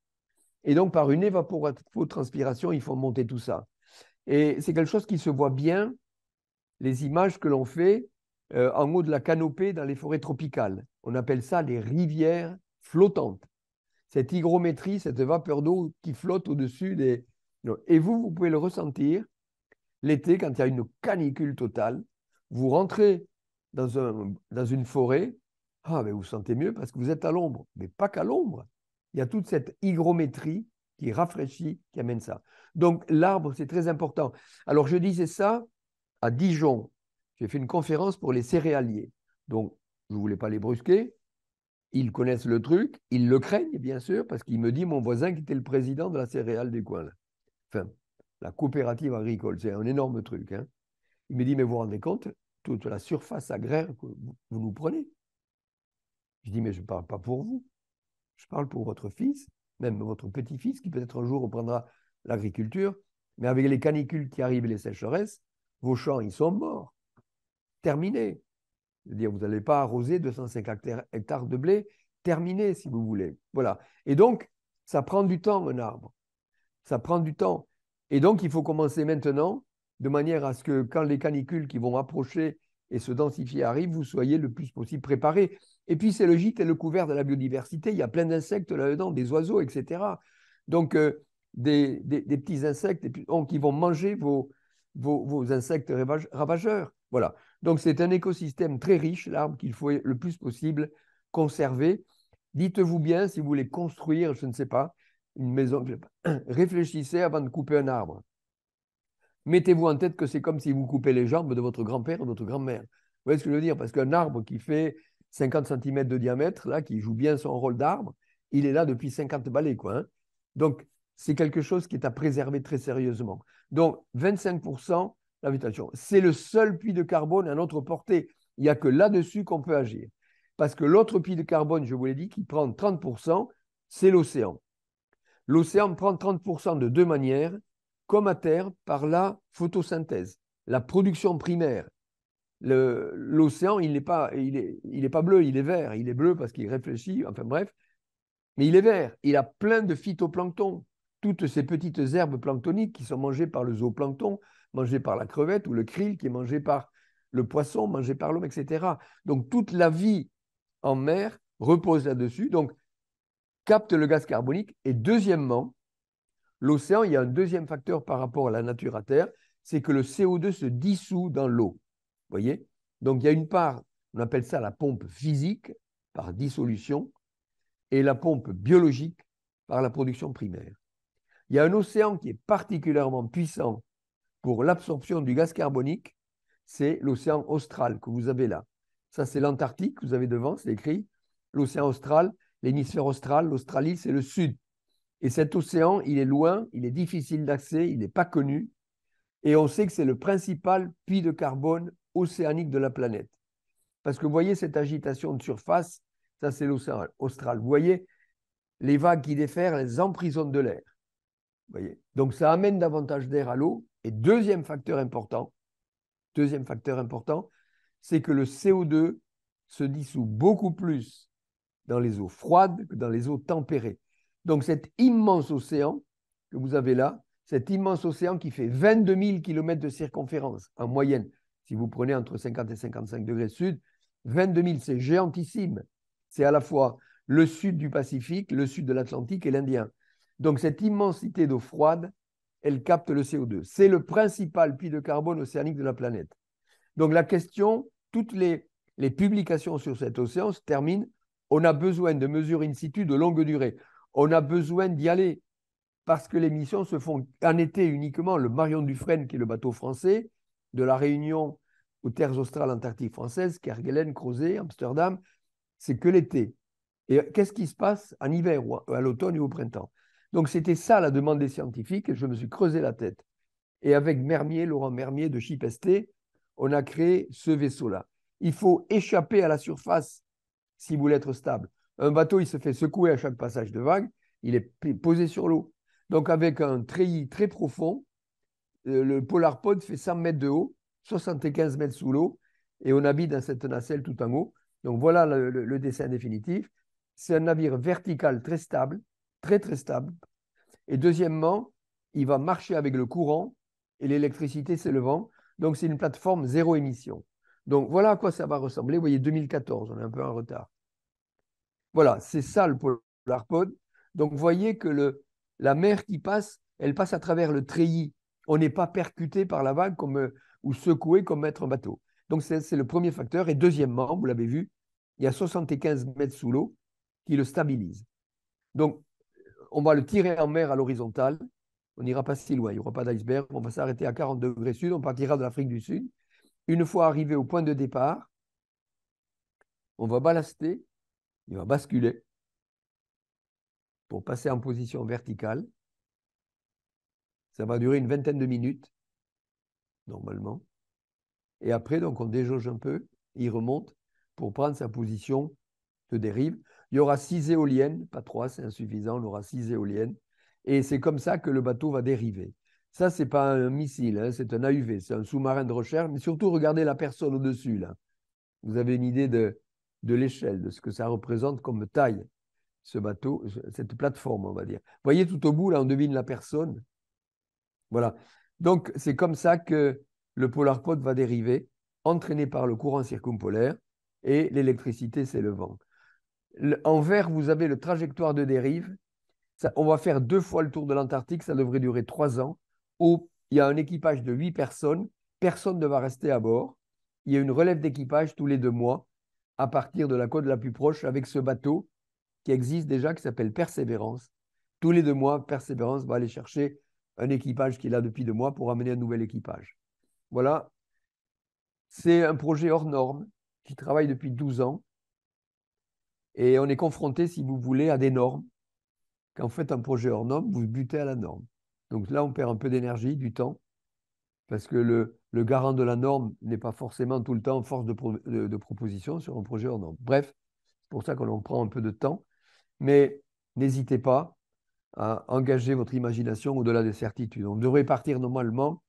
Et donc, par une évapotranspiration, il faut monter tout ça. Et c'est quelque chose qui se voit bien, les images que l'on fait euh, en haut de la canopée dans les forêts tropicales. On appelle ça les rivières flottantes. Cette hygrométrie, cette vapeur d'eau qui flotte au-dessus des... Et vous, vous pouvez le ressentir l'été quand il y a une canicule totale. Vous rentrez dans une forêt, ah, mais vous vous sentez mieux parce que vous êtes à l'ombre. Mais pas qu'à l'ombre. Il y a toute cette hygrométrie qui rafraîchit, qui amène ça. Donc l'arbre, c'est très important. Alors je disais ça à Dijon. J'ai fait une conférence pour les céréaliers. Donc je ne voulais pas les brusquer. Ils connaissent le truc, ils le craignent bien sûr, parce qu'il me dit mon voisin qui était le président de la céréale des coins, Enfin, la coopérative agricole, c'est un énorme truc. Hein. Il me dit mais vous vous rendez compte toute la surface agraire que vous nous prenez je dis, mais je ne parle pas pour vous. Je parle pour votre fils, même votre petit-fils, qui peut-être un jour reprendra l'agriculture. Mais avec les canicules qui arrivent et les sécheresses, vos champs, ils sont morts. Terminés. C'est-à-dire, vous n'allez pas arroser 205 hectares de blé. terminé si vous voulez. Voilà. Et donc, ça prend du temps, un arbre. Ça prend du temps. Et donc, il faut commencer maintenant, de manière à ce que quand les canicules qui vont approcher et se densifier arrivent, vous soyez le plus possible préparés, et puis, c'est le gîte et le couvert de la biodiversité. Il y a plein d'insectes là-dedans, des oiseaux, etc. Donc, euh, des, petits insectes qui vont manger vos, vos insectes ravageurs. Voilà. Donc, c'est un écosystème très riche, l'arbre, qu'il faut le plus possible conserver. Dites-vous bien, si vous voulez construire, je ne sais pas, une maison, réfléchissez avant de couper un arbre. Mettez-vous en tête que c'est comme si vous coupez les jambes de votre grand-père ou de votre grand-mère. Vous voyez ce que je veux dire Parce qu'un arbre qui fait 50 cm de diamètre, là, qui joue bien son rôle d'arbre, il est là depuis 50 balais. Quoi, hein. Donc, c'est quelque chose qui est à préserver très sérieusement. Donc, 25% d'habitation. C'est le seul puits de carbone à notre portée. Il n'y a que là-dessus qu'on peut agir. Parce que l'autre puits de carbone, je vous l'ai dit, qui prend 30%, c'est l'océan. L'océan prend 30% de deux manières, comme à terre, par la photosynthèse, la production primaire l'océan, il n'est pas, bleu, il est vert. Il est bleu parce qu'il réfléchit, enfin bref. Mais il est vert. Il a plein de phytoplancton. Toutes ces petites herbes planctoniques qui sont mangées par le zooplancton, mangées par la crevette ou le krill qui est mangé par le poisson, mangé par l'homme, etc. Donc toute la vie en mer repose là-dessus. Donc capte le gaz carbonique. Et deuxièmement, l'océan, il y a un deuxième facteur par rapport à la nature à terre, c'est que le CO2 se dissout dans l'eau voyez Donc il y a une part, on appelle ça la pompe physique par dissolution et la pompe biologique par la production primaire. Il y a un océan qui est particulièrement puissant pour l'absorption du gaz carbonique, c'est l'océan austral que vous avez là. Ça, c'est l'Antarctique, vous avez devant, c'est écrit. L'océan austral, l'hémisphère austral, l'Australie, c'est le sud. Et cet océan, il est loin, il est difficile d'accès, il n'est pas connu. Et on sait que c'est le principal puits de carbone océanique de la planète. Parce que vous voyez cette agitation de surface, ça c'est l'océan austral. Vous voyez les vagues qui défèrent, elles emprisonnent de l'air. Donc ça amène davantage d'air à l'eau. Et deuxième facteur important, deuxième facteur important, c'est que le CO2 se dissout beaucoup plus dans les eaux froides que dans les eaux tempérées. Donc cet immense océan que vous avez là, cet immense océan qui fait 22 000 km de circonférence en moyenne, si vous prenez entre 50 et 55 degrés sud, 22 000, c'est géantissime. C'est à la fois le sud du Pacifique, le sud de l'Atlantique et l'Indien. Donc cette immensité d'eau froide, elle capte le CO2. C'est le principal puits de carbone océanique de la planète. Donc la question, toutes les, publications sur cet océan se terminent, on a besoin de mesures in situ de longue durée. On a besoin d'y aller parce que les missions se font en été uniquement. Le Marion Dufresne, qui est le bateau français, de la Réunion aux terres australes antarctiques françaises, Kerguelen, Crozet, Amsterdam, c'est que l'été. Et euh, qu'est-ce qui se passe en hiver, ou à l'automne ou au printemps Donc c'était ça la demande des scientifiques, et je me suis creusé la tête. Et avec Mermier, Laurent Mermier de Chipesté, on a créé ce vaisseau-là. Il faut échapper à la surface si vous voulez être stable. Un bateau, il se fait secouer à chaque passage de vague, il est posé sur l'eau. Donc avec un treillis très profond, euh, le Polarpod fait 100 mètres de haut, 75 mètres sous l'eau, et on habite dans cette nacelle tout en haut. Donc voilà le, dessin définitif. C'est un navire vertical très stable, très très stable. Et deuxièmement, il va marcher avec le courant et l'électricité, c'est le vent. Donc c'est une plateforme zéro émission. Donc voilà à quoi ça va ressembler. Vous voyez, 2014, on est un peu en retard. Voilà, c'est ça le Polarpod. Donc vous voyez que la mer qui passe, elle passe à travers le treillis on n'est pas percuté par la vague comme, euh, ou secoué comme un bateau. Donc, c'est le premier facteur. Et deuxièmement, vous l'avez vu, il y a 75 mètres sous l'eau qui le stabilise. Donc, on va le tirer en mer à l'horizontale. On n'ira pas si loin. Il n'y aura pas d'iceberg. On va s'arrêter à 40 degrés sud. On partira de l'Afrique du Sud. Une fois arrivé au point de départ, on va ballaster. Il va basculer pour passer en position verticale. Ça va durer une vingtaine de minutes, normalement. Et après, donc, on déjauge un peu, il remonte pour prendre sa position de dérive. Il y aura six éoliennes, pas trois, c'est insuffisant, on aura six éoliennes. Et c'est comme ça que le bateau va dériver. Ça, ce n'est pas un missile, hein, c'est un AUV, c'est un sous-marin de recherche. Mais surtout, regardez la personne au-dessus, là. Vous avez une idée de, de l'échelle, de ce que ça représente comme taille, ce bateau, cette plateforme, on va dire. Vous voyez, tout au bout, là, on devine la personne. Voilà. Donc, c'est comme ça que le polar code va dériver, entraîné par le courant circumpolaire, et l'électricité, c'est le vent. En vert, vous avez le trajectoire de dérive. on va faire deux fois le tour de l'Antarctique, ça devrait durer trois ans, où il y a un équipage de huit personnes, personne ne va rester à bord. Il y a une relève d'équipage tous les deux mois à partir de la côte la plus proche avec ce bateau qui existe déjà, qui s'appelle Persévérance. Tous les deux mois, Persévérance va aller chercher un équipage qui est là depuis deux mois pour amener un nouvel équipage. Voilà. C'est un projet hors norme qui travaille depuis 12 ans. Et on est confronté, si vous voulez, à des normes. Quand vous faites un projet hors norme, vous butez à la norme. Donc là, on perd un peu d'énergie, du temps, parce que le, garant de la norme n'est pas forcément tout le temps force de, proposition sur un projet hors norme. Bref, c'est pour ça qu'on prend un peu de temps. Mais n'hésitez pas, à engager votre imagination au-delà des certitudes. On devrait partir normalement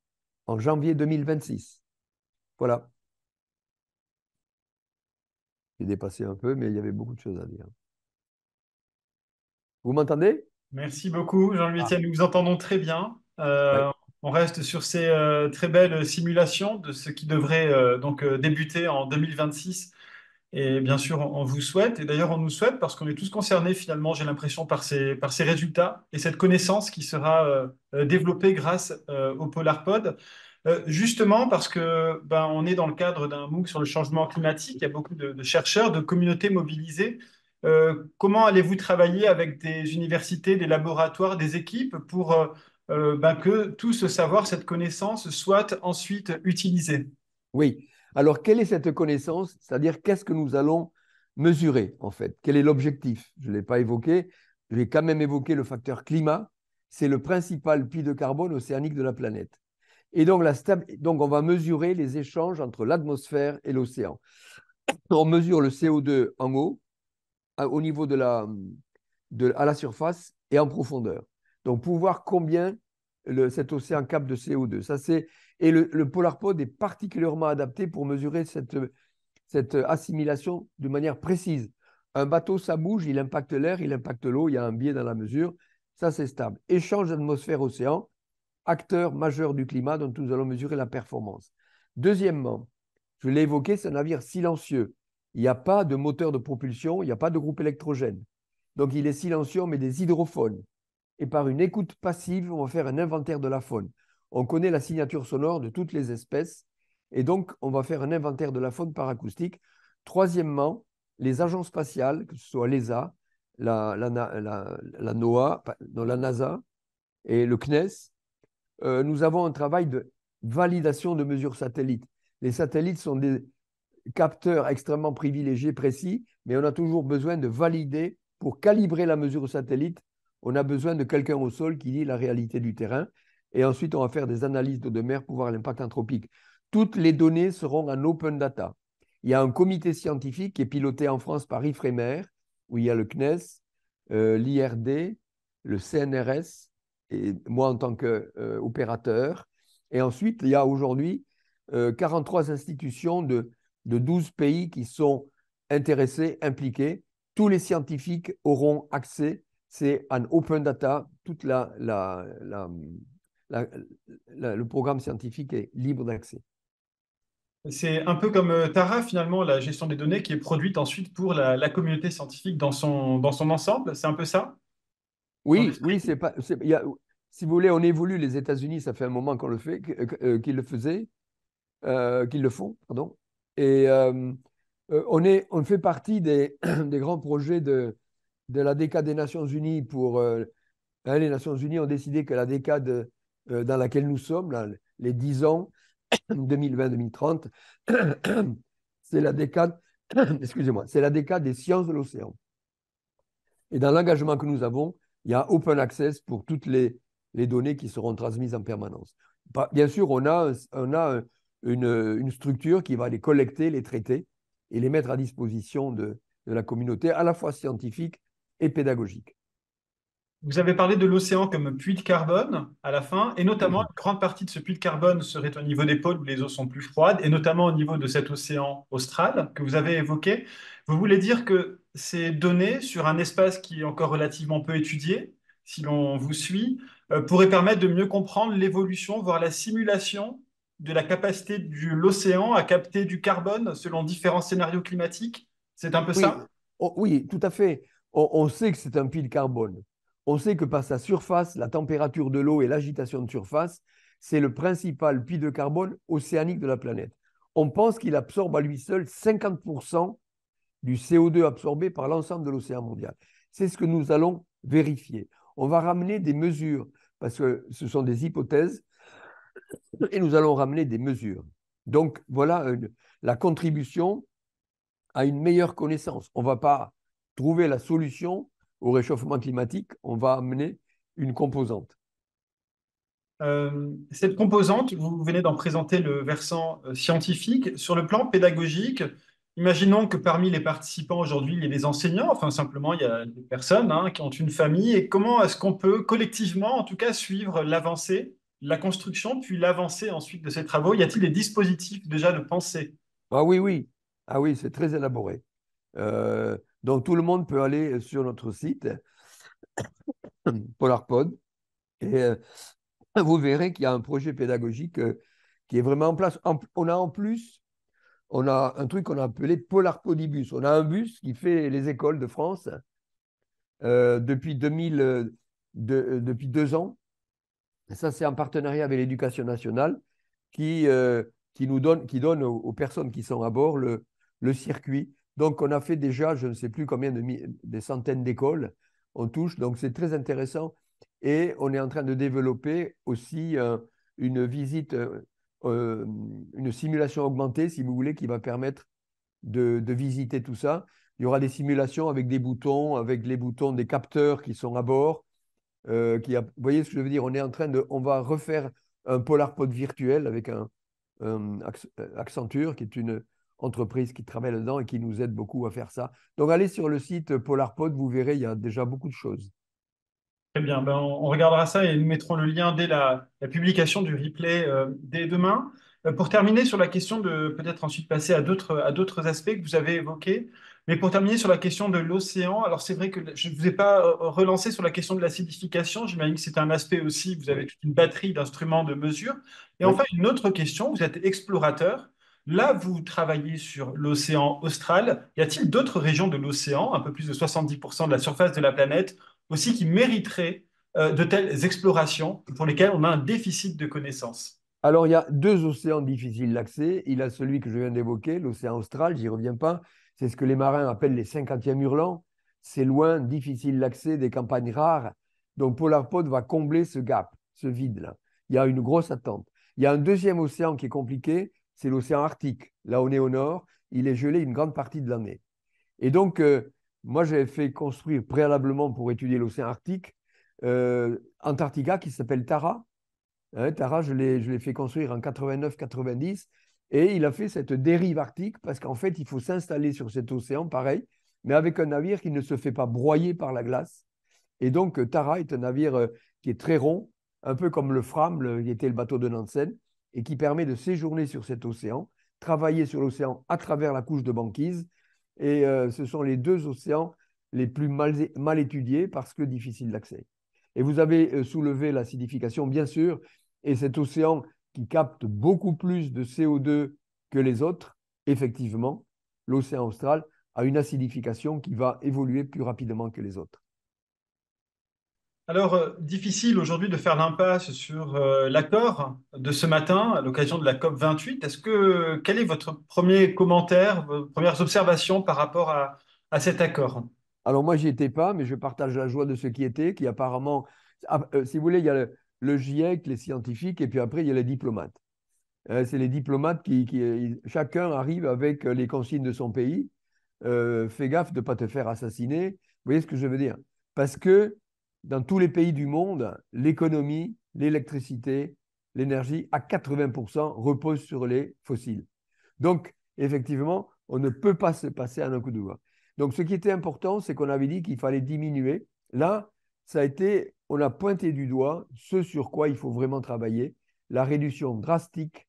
en janvier 2026. Voilà. J'ai dépassé un peu, mais il y avait beaucoup de choses à dire. Vous m'entendez Merci beaucoup, Jean-Louis ah. Nous vous entendons très bien. Euh, on reste sur ces euh, très belles euh, simulations de ce qui devrait donc débuter en 2026 et bien sûr, on vous souhaite, et d'ailleurs on nous souhaite, parce qu'on est tous concernés finalement, j'ai l'impression, par ces, par ces résultats et cette connaissance qui sera euh, euh, développée grâce euh, au PolarPod. justement parce que ben, on est dans le cadre d'un MOOC sur le changement climatique, il y a beaucoup de, chercheurs, de communautés mobilisées. comment allez-vous travailler avec des universités, des laboratoires, des équipes pour ben, que tout ce savoir, cette connaissance soit ensuite utilisée Oui, alors, quelle est cette connaissance C'est-à-dire, qu'est-ce que nous allons mesurer, en fait Quel est l'objectif Je ne l'ai pas évoqué. J'ai quand même évoqué le facteur climat. C'est le principal puits de carbone océanique de la planète. Et donc, on va mesurer les échanges entre l'atmosphère et l'océan. On mesure le CO2 en haut, au niveau de la, à la surface et en profondeur. Donc, pour voir combien cet océan capte de CO2. Ça, c'est et le, PolarPod est particulièrement adapté pour mesurer cette, assimilation de manière précise. Un bateau, ça bouge, il impacte l'air, il impacte l'eau, il y a un biais dans la mesure, ça c'est stable. Échange atmosphère-océan, acteur majeur du climat dont nous allons mesurer la performance. Deuxièmement, je l'ai évoqué, c'est un navire silencieux. Il n'y a pas de moteur de propulsion, il n'y a pas de groupe électrogène. Donc il est silencieux, mais des hydrophones. Et par une écoute passive, on va faire un inventaire de la faune on connaît la signature sonore de toutes les espèces et donc on va faire un inventaire de la faune par acoustique. Troisièmement, les agents spatiales, que ce soit l'ESA, la, NOAA, la NASA et le CNES, euh, nous avons un travail de validation de mesures satellites. Les satellites sont des capteurs extrêmement privilégiés, précis, mais on a toujours besoin de valider pour calibrer la mesure satellite. On a besoin de quelqu'un au sol qui lit la réalité du terrain. Et ensuite, on va faire des analyses d'eau de mer pour voir l'impact anthropique. Toutes les données seront en open data. Il y a un comité scientifique qui est piloté en France par IFREMER, où il y a le CNES, euh, l'IRD, le CNRS, et moi en tant qu'opérateur. opérateur. et ensuite, il y a aujourd'hui 43 euh, institutions de, 12 pays qui sont intéressés, impliqués. Tous les scientifiques auront accès. C'est en open data, toute la, la, la le programme scientifique est libre d'accès. C'est un peu comme euh, Tara, finalement, la gestion des données qui est produite ensuite pour la, communauté scientifique dans son, dans son ensemble. C'est un peu ça Oui, oui, c'est pas. si vous voulez, on évolue. Les États-Unis, ça fait un moment qu'on le fait, euh, qu'ils le faisaient, euh, qu'ils le font, pardon. Et on, est, on fait partie des, des grands projets de, de la décade des Nations Unies pour. Hein, les Nations Unies ont décidé que la décade euh, dans laquelle nous sommes, les 10 ans 2020-2030, c'est la décade, excusez-moi, c'est la décade des sciences de l'océan. Et dans l'engagement que nous avons, il y a open access pour toutes les, les données qui seront transmises en permanence. Bien sûr, on a, on a une, structure qui va les collecter, les traiter et les mettre à disposition de la communauté, à la fois scientifique et pédagogique. Vous avez parlé de l'océan comme puits de carbone à la fin, et notamment mhm. une grande partie de ce puits de carbone serait au niveau des pôles où les eaux sont plus froides, et notamment au niveau de cet océan austral que vous avez évoqué. Vous voulez dire que ces données sur un espace qui est encore relativement peu étudié, si l'on vous suit, euh, pourraient permettre de mieux comprendre l'évolution, voire la simulation de la capacité de l'océan à capter du carbone selon différents scénarios climatiques C'est un peu ça oh, Oui, tout à fait. on sait que c'est un puits de carbone. On sait que par sa surface, la température de l'eau et l'agitation de surface, c'est le principal puits de carbone océanique de la planète. On pense qu'il absorbe à lui seul 50% du CO2 absorbé par l'ensemble de l'océan mondial. C'est ce que nous allons vérifier. On va ramener des mesures, parce que ce sont des hypothèses, et nous allons ramener des mesures. Donc voilà la contribution à une meilleure connaissance. On ne va pas trouver la solution au réchauffement climatique, on va amener une composante. Euh, cette composante, vous venez d'en présenter le versant euh, scientifique. Sur le plan pédagogique, imaginons que parmi les participants aujourd'hui, il y ait des enseignants, enfin simplement, il y a des personnes hein, qui ont une famille. Et comment est-ce qu'on peut collectivement, en tout cas, suivre l'avancée, la construction, puis l'avancée ensuite de ces travaux Y a-t-il des dispositifs déjà de pensée Ah oui, oui. Ah oui, c'est très élaboré. Euh, donc tout le monde peut aller sur notre site PolarPod et euh, vous verrez qu'il y a un projet pédagogique euh, qui est vraiment en place. On a en plus on a un truc qu'on a appelé Polarpodibus. On a un bus qui fait les écoles de France euh, depuis, deux ans. ça, c'est en partenariat avec l'éducation nationale qui, nous donne, qui donne aux, personnes qui sont à bord le circuit. Donc, on a fait déjà, je ne sais plus combien de des centaines d'écoles on touche. Donc, c'est très intéressant. Et on est en train de développer aussi euh, une visite, euh, euh, une simulation augmentée, si vous voulez, qui va permettre de, visiter tout ça. Il y aura des simulations avec des boutons, avec les boutons des capteurs qui sont à bord. vous voyez ce que je veux dire On est en train de, on va refaire un Polarpod virtuel avec un Accenture qui est une, entreprises qui travaillent dedans et qui nous aident beaucoup à faire ça. Donc allez sur le site PolarPod, vous verrez, il y a déjà beaucoup de choses. Très bien, ben, on, regardera ça et nous mettrons le lien dès la, publication du replay euh, dès demain. Euh, pour terminer sur la question de peut-être ensuite passer à d'autres à d'autres aspects que vous avez évoqués, mais pour terminer sur la question de l'océan, alors c'est vrai que je ne vous ai pas euh, relancé sur la question de l'acidification, j'imagine que c'est un aspect aussi, vous avez toute une batterie d'instruments de mesure. Et enfin, une autre question, vous êtes explorateur, Là, vous travaillez sur l'océan austral. Y a-t-il d'autres régions de l'océan, un peu plus de 70% de la surface de la planète, aussi qui mériteraient euh, de telles explorations pour lesquelles on a un déficit de connaissances Alors, il y a deux océans difficiles d'accès. Il y a celui que je viens d'évoquer, l'océan austral, j'y reviens pas. C'est ce que les marins appellent les 50e hurlants. C'est loin, difficile d'accès, des campagnes rares. Donc, Polarpod va combler ce gap, ce vide-là. Il y a une grosse attente. Il y a un deuxième océan qui est compliqué, c'est l'océan Arctique. Là, on est au nord, il est gelé une grande partie de l'année. Et donc, euh, moi, j'avais fait construire préalablement pour étudier l'océan Arctique euh, Antarctica qui s'appelle Tara. Hein, Tara, je l'ai fait construire en 89-90 et il a fait cette dérive arctique parce qu'en fait, il faut s'installer sur cet océan, pareil, mais avec un navire qui ne se fait pas broyer par la glace. Et donc, Tara est un navire euh, qui est très rond, un peu comme le Fram, qui était le bateau de Nansen, et qui permet de séjourner sur cet océan, travailler sur l'océan à travers la couche de banquise. Et euh, ce sont les deux océans les plus mal, étudiés parce que difficiles d'accès. Et vous avez euh, soulevé l'acidification, bien sûr, et cet océan qui capte beaucoup plus de CO2 que les autres, effectivement, l'océan austral a une acidification qui va évoluer plus rapidement que les autres. Alors, euh, difficile aujourd'hui de faire l'impasse sur euh, l'accord de ce matin à l'occasion de la COP 28. Est-ce que quel est votre premier commentaire, vos premières observations par rapport à, cet accord Alors moi, j'y étais pas, mais je partage la joie de ceux qui étaient, qui apparemment, ah, euh, si vous voulez, il y a le, GIEC, les scientifiques, et puis après il y a les diplomates. C'est les diplomates qui, qui, chacun arrive avec les consignes de son pays. fais gaffe de ne pas te faire assassiner. Vous voyez ce que je veux dire Parce que dans tous les pays du monde, l'économie, l'électricité, l'énergie, à 80% repose sur les fossiles. Donc, effectivement, on ne peut pas se passer en un coup de doigt. Donc, ce qui était important, c'est qu'on avait dit qu'il fallait diminuer. Là, ça a été, on a pointé du doigt ce sur quoi il faut vraiment travailler, la réduction drastique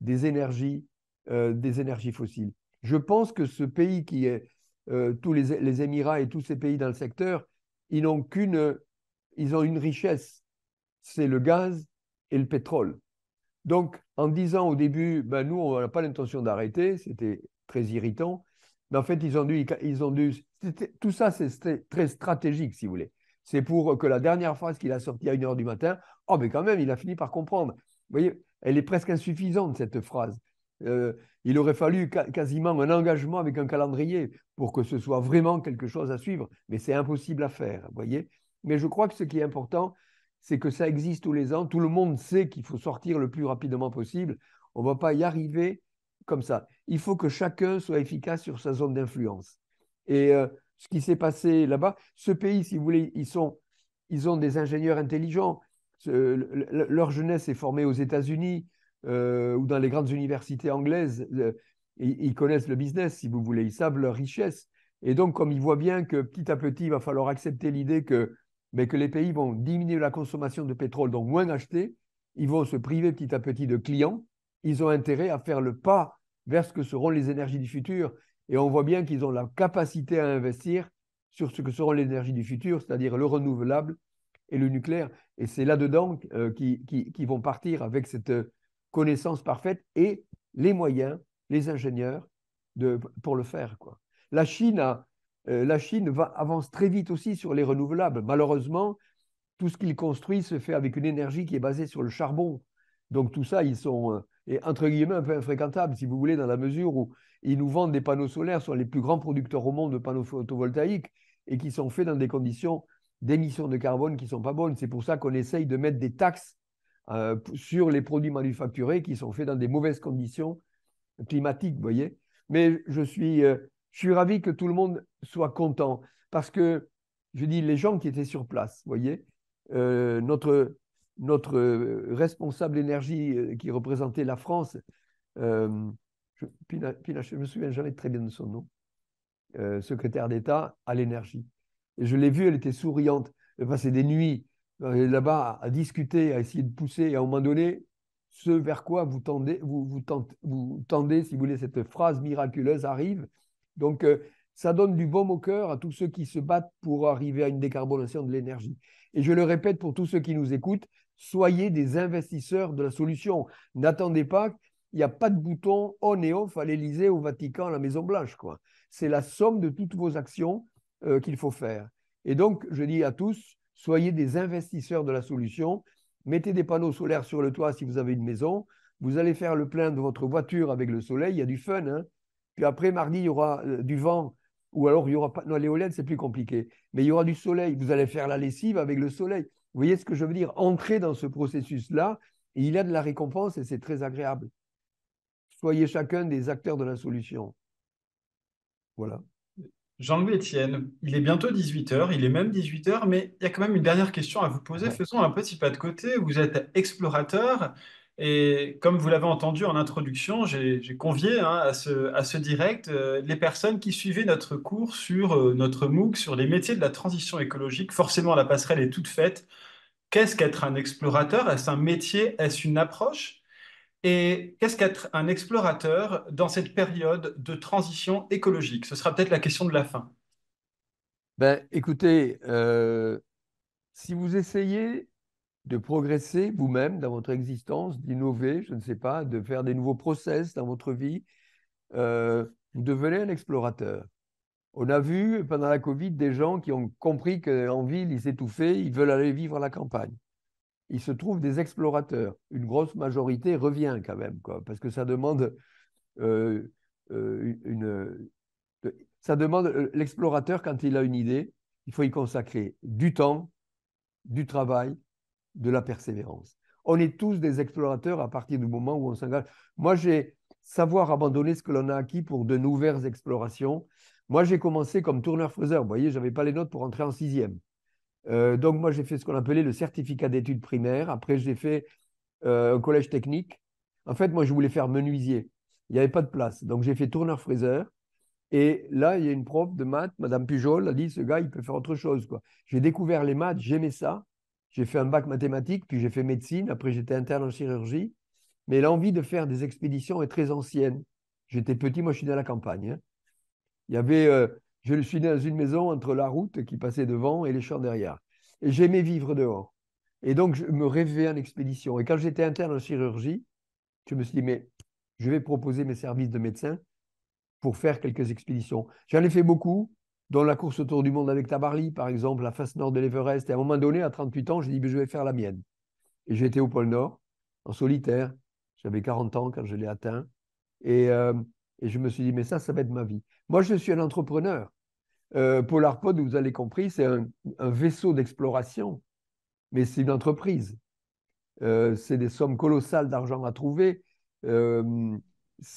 des énergies, euh, des énergies fossiles. Je pense que ce pays qui est, euh, tous les, Émirats et tous ces pays dans le secteur, ils n'ont qu'une ils ont une richesse, c'est le gaz et le pétrole. Donc, en disant au début, ben, nous, on n'a pas l'intention d'arrêter, c'était très irritant, mais en fait, ils ont dû. Ils ont dû tout ça, c'est très stratégique, si vous voulez. C'est pour que la dernière phrase qu'il a sortie à 1h du matin, oh, mais quand même, il a fini par comprendre. Vous voyez, elle est presque insuffisante, cette phrase. Euh, il aurait fallu quasiment un engagement avec un calendrier pour que ce soit vraiment quelque chose à suivre, mais c'est impossible à faire, vous voyez. Mais je crois que ce qui est important, c'est que ça existe tous les ans. Tout le monde sait qu'il faut sortir le plus rapidement possible. On ne va pas y arriver comme ça. Il faut que chacun soit efficace sur sa zone d'influence. Et euh, ce qui s'est passé là-bas, ce pays, si vous voulez, ils, sont, ils ont des ingénieurs intelligents. leur jeunesse est formée aux États-Unis euh, ou dans les grandes universités anglaises. Euh, ils connaissent le business, si vous voulez. Ils savent leur richesse. Et donc, comme ils voient bien que petit à petit, il va falloir accepter l'idée que mais que les pays vont diminuer la consommation de pétrole, donc moins acheter, ils vont se priver petit à petit de clients, ils ont intérêt à faire le pas vers ce que seront les énergies du futur. Et on voit bien qu'ils ont la capacité à investir sur ce que seront les énergies du futur, c'est-à-dire le renouvelable et le nucléaire. Et c'est là-dedans euh, qu'ils vont partir avec cette connaissance parfaite et les moyens, les ingénieurs de, pour le faire. La Chine a euh, la Chine va, avance très vite aussi sur les renouvelables. Malheureusement, tout ce qu'ils construisent se fait avec une énergie qui est basée sur le charbon. Donc tout ça, ils sont euh, entre guillemets un peu infréquentables, si vous voulez, dans la mesure où ils nous vendent des panneaux solaires, sont les plus grands producteurs au monde de panneaux photovoltaïques et qui sont faits dans des conditions d'émissions de carbone qui ne sont pas bonnes. C'est pour ça qu'on essaye de mettre des taxes euh, sur les produits manufacturés qui sont faits dans des mauvaises conditions climatiques, vous voyez. Mais je suis je suis ravi que tout le monde soit content parce que, je dis, les gens qui étaient sur place, vous voyez, euh, notre, notre euh, responsable énergie euh, qui représentait la France, je, ne me souviens jamais très bien de son nom, secrétaire d'État à l'énergie. Et je l'ai vue, elle était souriante. Elle passait des nuits là-bas à discuter, à essayer de pousser, et à un moment donné, ce vers quoi vous tendez, vous, vous tendez, si vous voulez, cette phrase miraculeuse arrive, donc, euh, ça donne du baume au cœur à tous ceux qui se battent pour arriver à une décarbonation de l'énergie. Et je le répète pour tous ceux qui nous écoutent, soyez des investisseurs de la solution. N'attendez pas, il n'y a pas de bouton on et off à l'Élysée, au Vatican, à la Maison-Blanche. C'est la somme de toutes vos actions euh, qu'il faut faire. Et donc, je dis à tous, soyez des investisseurs de la solution. Mettez des panneaux solaires sur le toit si vous avez une maison. Vous allez faire le plein de votre voiture avec le soleil. Il y a du fun. Hein après, mardi, il y aura euh, du vent. Ou alors, il y aura pas. Non, les e c'est plus compliqué. Mais il y aura du soleil. Vous allez faire la lessive avec le soleil. Vous voyez ce que je veux dire Entrer dans ce processus-là. Et il a de la récompense et c'est très agréable. Soyez chacun des acteurs de la solution. Voilà. Jean-Louis Etienne, il est bientôt 18h, il est même 18h, mais il y a quand même une dernière question à vous poser. Faisons un petit pas de côté. Vous êtes explorateur, et comme vous l'avez entendu en introduction, j'ai convié hein, à, ce, direct euh, les personnes qui suivaient notre cours sur euh, notre MOOC sur les métiers de la transition écologique. Forcément, la passerelle est toute faite. Qu'est-ce qu'être un explorateur Est-ce un métier Est-ce une approche Et qu'est-ce qu'être un explorateur dans cette période de transition écologique Ce sera peut-être la question de la fin. Ben, écoutez, euh, si vous essayez de progresser vous-même dans votre existence, d'innover, je ne sais pas, de faire des nouveaux process dans votre vie. Euh, vous devenez un explorateur. On a vu pendant la Covid des gens qui ont compris qu'en ville, ils s'étouffaient, ils veulent aller vivre à la campagne. Il se trouvent des explorateurs. Une grosse majorité revient quand même, quoi, parce que ça demande euh, euh, une. Ça demande l'explorateur quand il a une idée, il faut y consacrer du temps, du travail, de la persévérance. On est tous des explorateurs à partir du moment où on s'engage. Moi, j'ai savoir abandonner ce que l'on a acquis pour de nouvelles explorations. Moi, j'ai commencé comme tourneur fraiseur, Vous voyez, je n'avais pas les notes pour entrer en sixième. Euh, donc, moi, j'ai fait ce qu'on appelait le certificat d'études primaires. Après, j'ai fait euh, un collège technique. En fait, moi, je voulais faire menuisier. Il n'y avait pas de place. Donc, j'ai fait tourneur-fraiseur. Et là, il y a une prof de maths, Madame Pujol, a dit ce gars, il peut faire autre chose. J'ai découvert les maths, j'aimais ça. J'ai fait un bac mathématique, puis j'ai fait médecine. Après, j'étais interne en chirurgie. Mais l'envie de faire des expéditions est très ancienne. J'étais petit, moi, je suis dans la campagne. Hein. Il y avait, euh, je suis né dans une maison entre la route qui passait devant et les champs derrière. Et j'aimais vivre dehors. Et donc, je me rêvais en expédition. Et quand j'étais interne en chirurgie, je me suis dit, mais je vais proposer mes services de médecin pour faire quelques expéditions. J'en ai fait beaucoup dans la course autour du monde avec Tabarly, par exemple, la face nord de l'Everest. Et à un moment donné, à 38 ans, j'ai dit, je vais faire la mienne. Et j'ai été au pôle Nord, en solitaire. J'avais 40 ans quand je l'ai atteint. Euh, et, je me suis dit, mais ça, ça va être ma vie. Moi, je suis un entrepreneur. Euh, Polarpod, vous avez compris, c'est un, vaisseau d'exploration, mais c'est une entreprise. Euh, c'est des sommes colossales d'argent à trouver. Euh,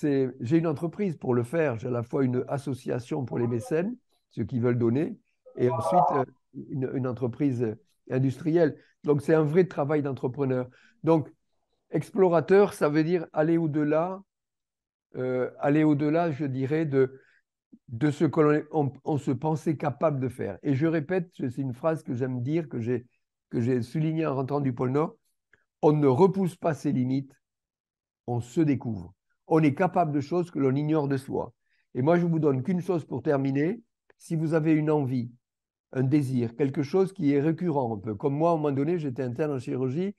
j'ai une entreprise pour le faire. J'ai à la fois une association pour les mécènes ceux qui veulent donner, et ensuite euh, une, entreprise industrielle. Donc c'est un vrai travail d'entrepreneur. Donc explorateur, ça veut dire aller au-delà, euh, aller au-delà, je dirais, de, de ce qu'on on, se pensait capable de faire. Et je répète, c'est une phrase que j'aime dire, que j'ai, que j'ai soulignée en rentrant du pôle Nord, on ne repousse pas ses limites, on se découvre. On est capable de choses que l'on ignore de soi. Et moi, je vous donne qu'une chose pour terminer, si vous avez une envie, un désir, quelque chose qui est récurrent un peu, comme moi, à un moment donné, j'étais interne en chirurgie,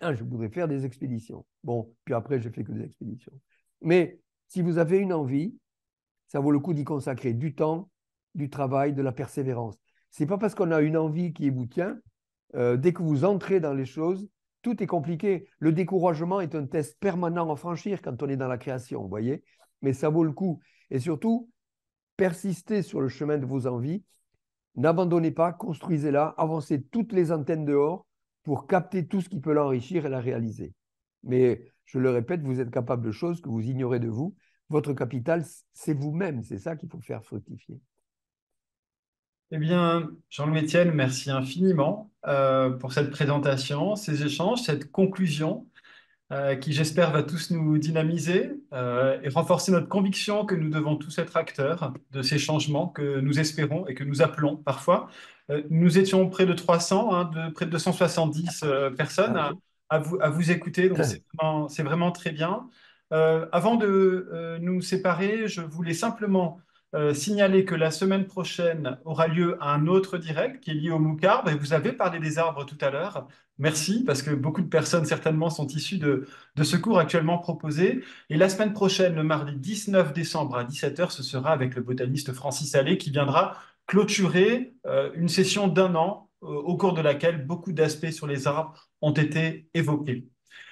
ah, je voudrais faire des expéditions. Bon, puis après, j'ai fait que des expéditions. Mais si vous avez une envie, ça vaut le coup d'y consacrer du temps, du travail, de la persévérance. C'est pas parce qu'on a une envie qui vous tient, euh, dès que vous entrez dans les choses, tout est compliqué. Le découragement est un test permanent à franchir quand on est dans la création, vous voyez. Mais ça vaut le coup. Et surtout, persistez sur le chemin de vos envies, n'abandonnez pas, construisez-la, avancez toutes les antennes dehors pour capter tout ce qui peut l'enrichir et la réaliser. Mais je le répète, vous êtes capable de choses que vous ignorez de vous. Votre capital, c'est vous-même, c'est ça qu'il faut faire fructifier. Eh bien, Jean-Louis Etienne, merci infiniment euh, pour cette présentation, ces échanges, cette conclusion. Euh, qui j'espère va tous nous dynamiser euh, et renforcer notre conviction que nous devons tous être acteurs de ces changements que nous espérons et que nous appelons parfois. Euh, nous étions près de 300, hein, de, près de 270 personnes ah à, vous, à, vous, écouter, donc c'est vraiment, très bien. avant de nous séparer, je voulais simplement euh, signaler que la semaine prochaine aura lieu un autre direct qui est lié au moucarbe Et vous avez parlé des arbres tout à l'heure. Merci, parce que beaucoup de personnes certainement sont issues de, ce cours actuellement proposé. Et la semaine prochaine, le mardi 19 décembre à 17h, ce sera avec le botaniste Francis Allais qui viendra clôturer euh, une session d'un an euh, au cours de laquelle beaucoup d'aspects sur les arbres ont été évoqués.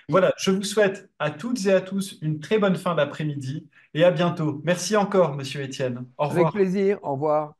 Voilà, je vous souhaite à toutes et à tous une très bonne fin d'après-midi et à bientôt. Merci encore, Monsieur Étienne. Au revoir. Avec plaisir. Au revoir.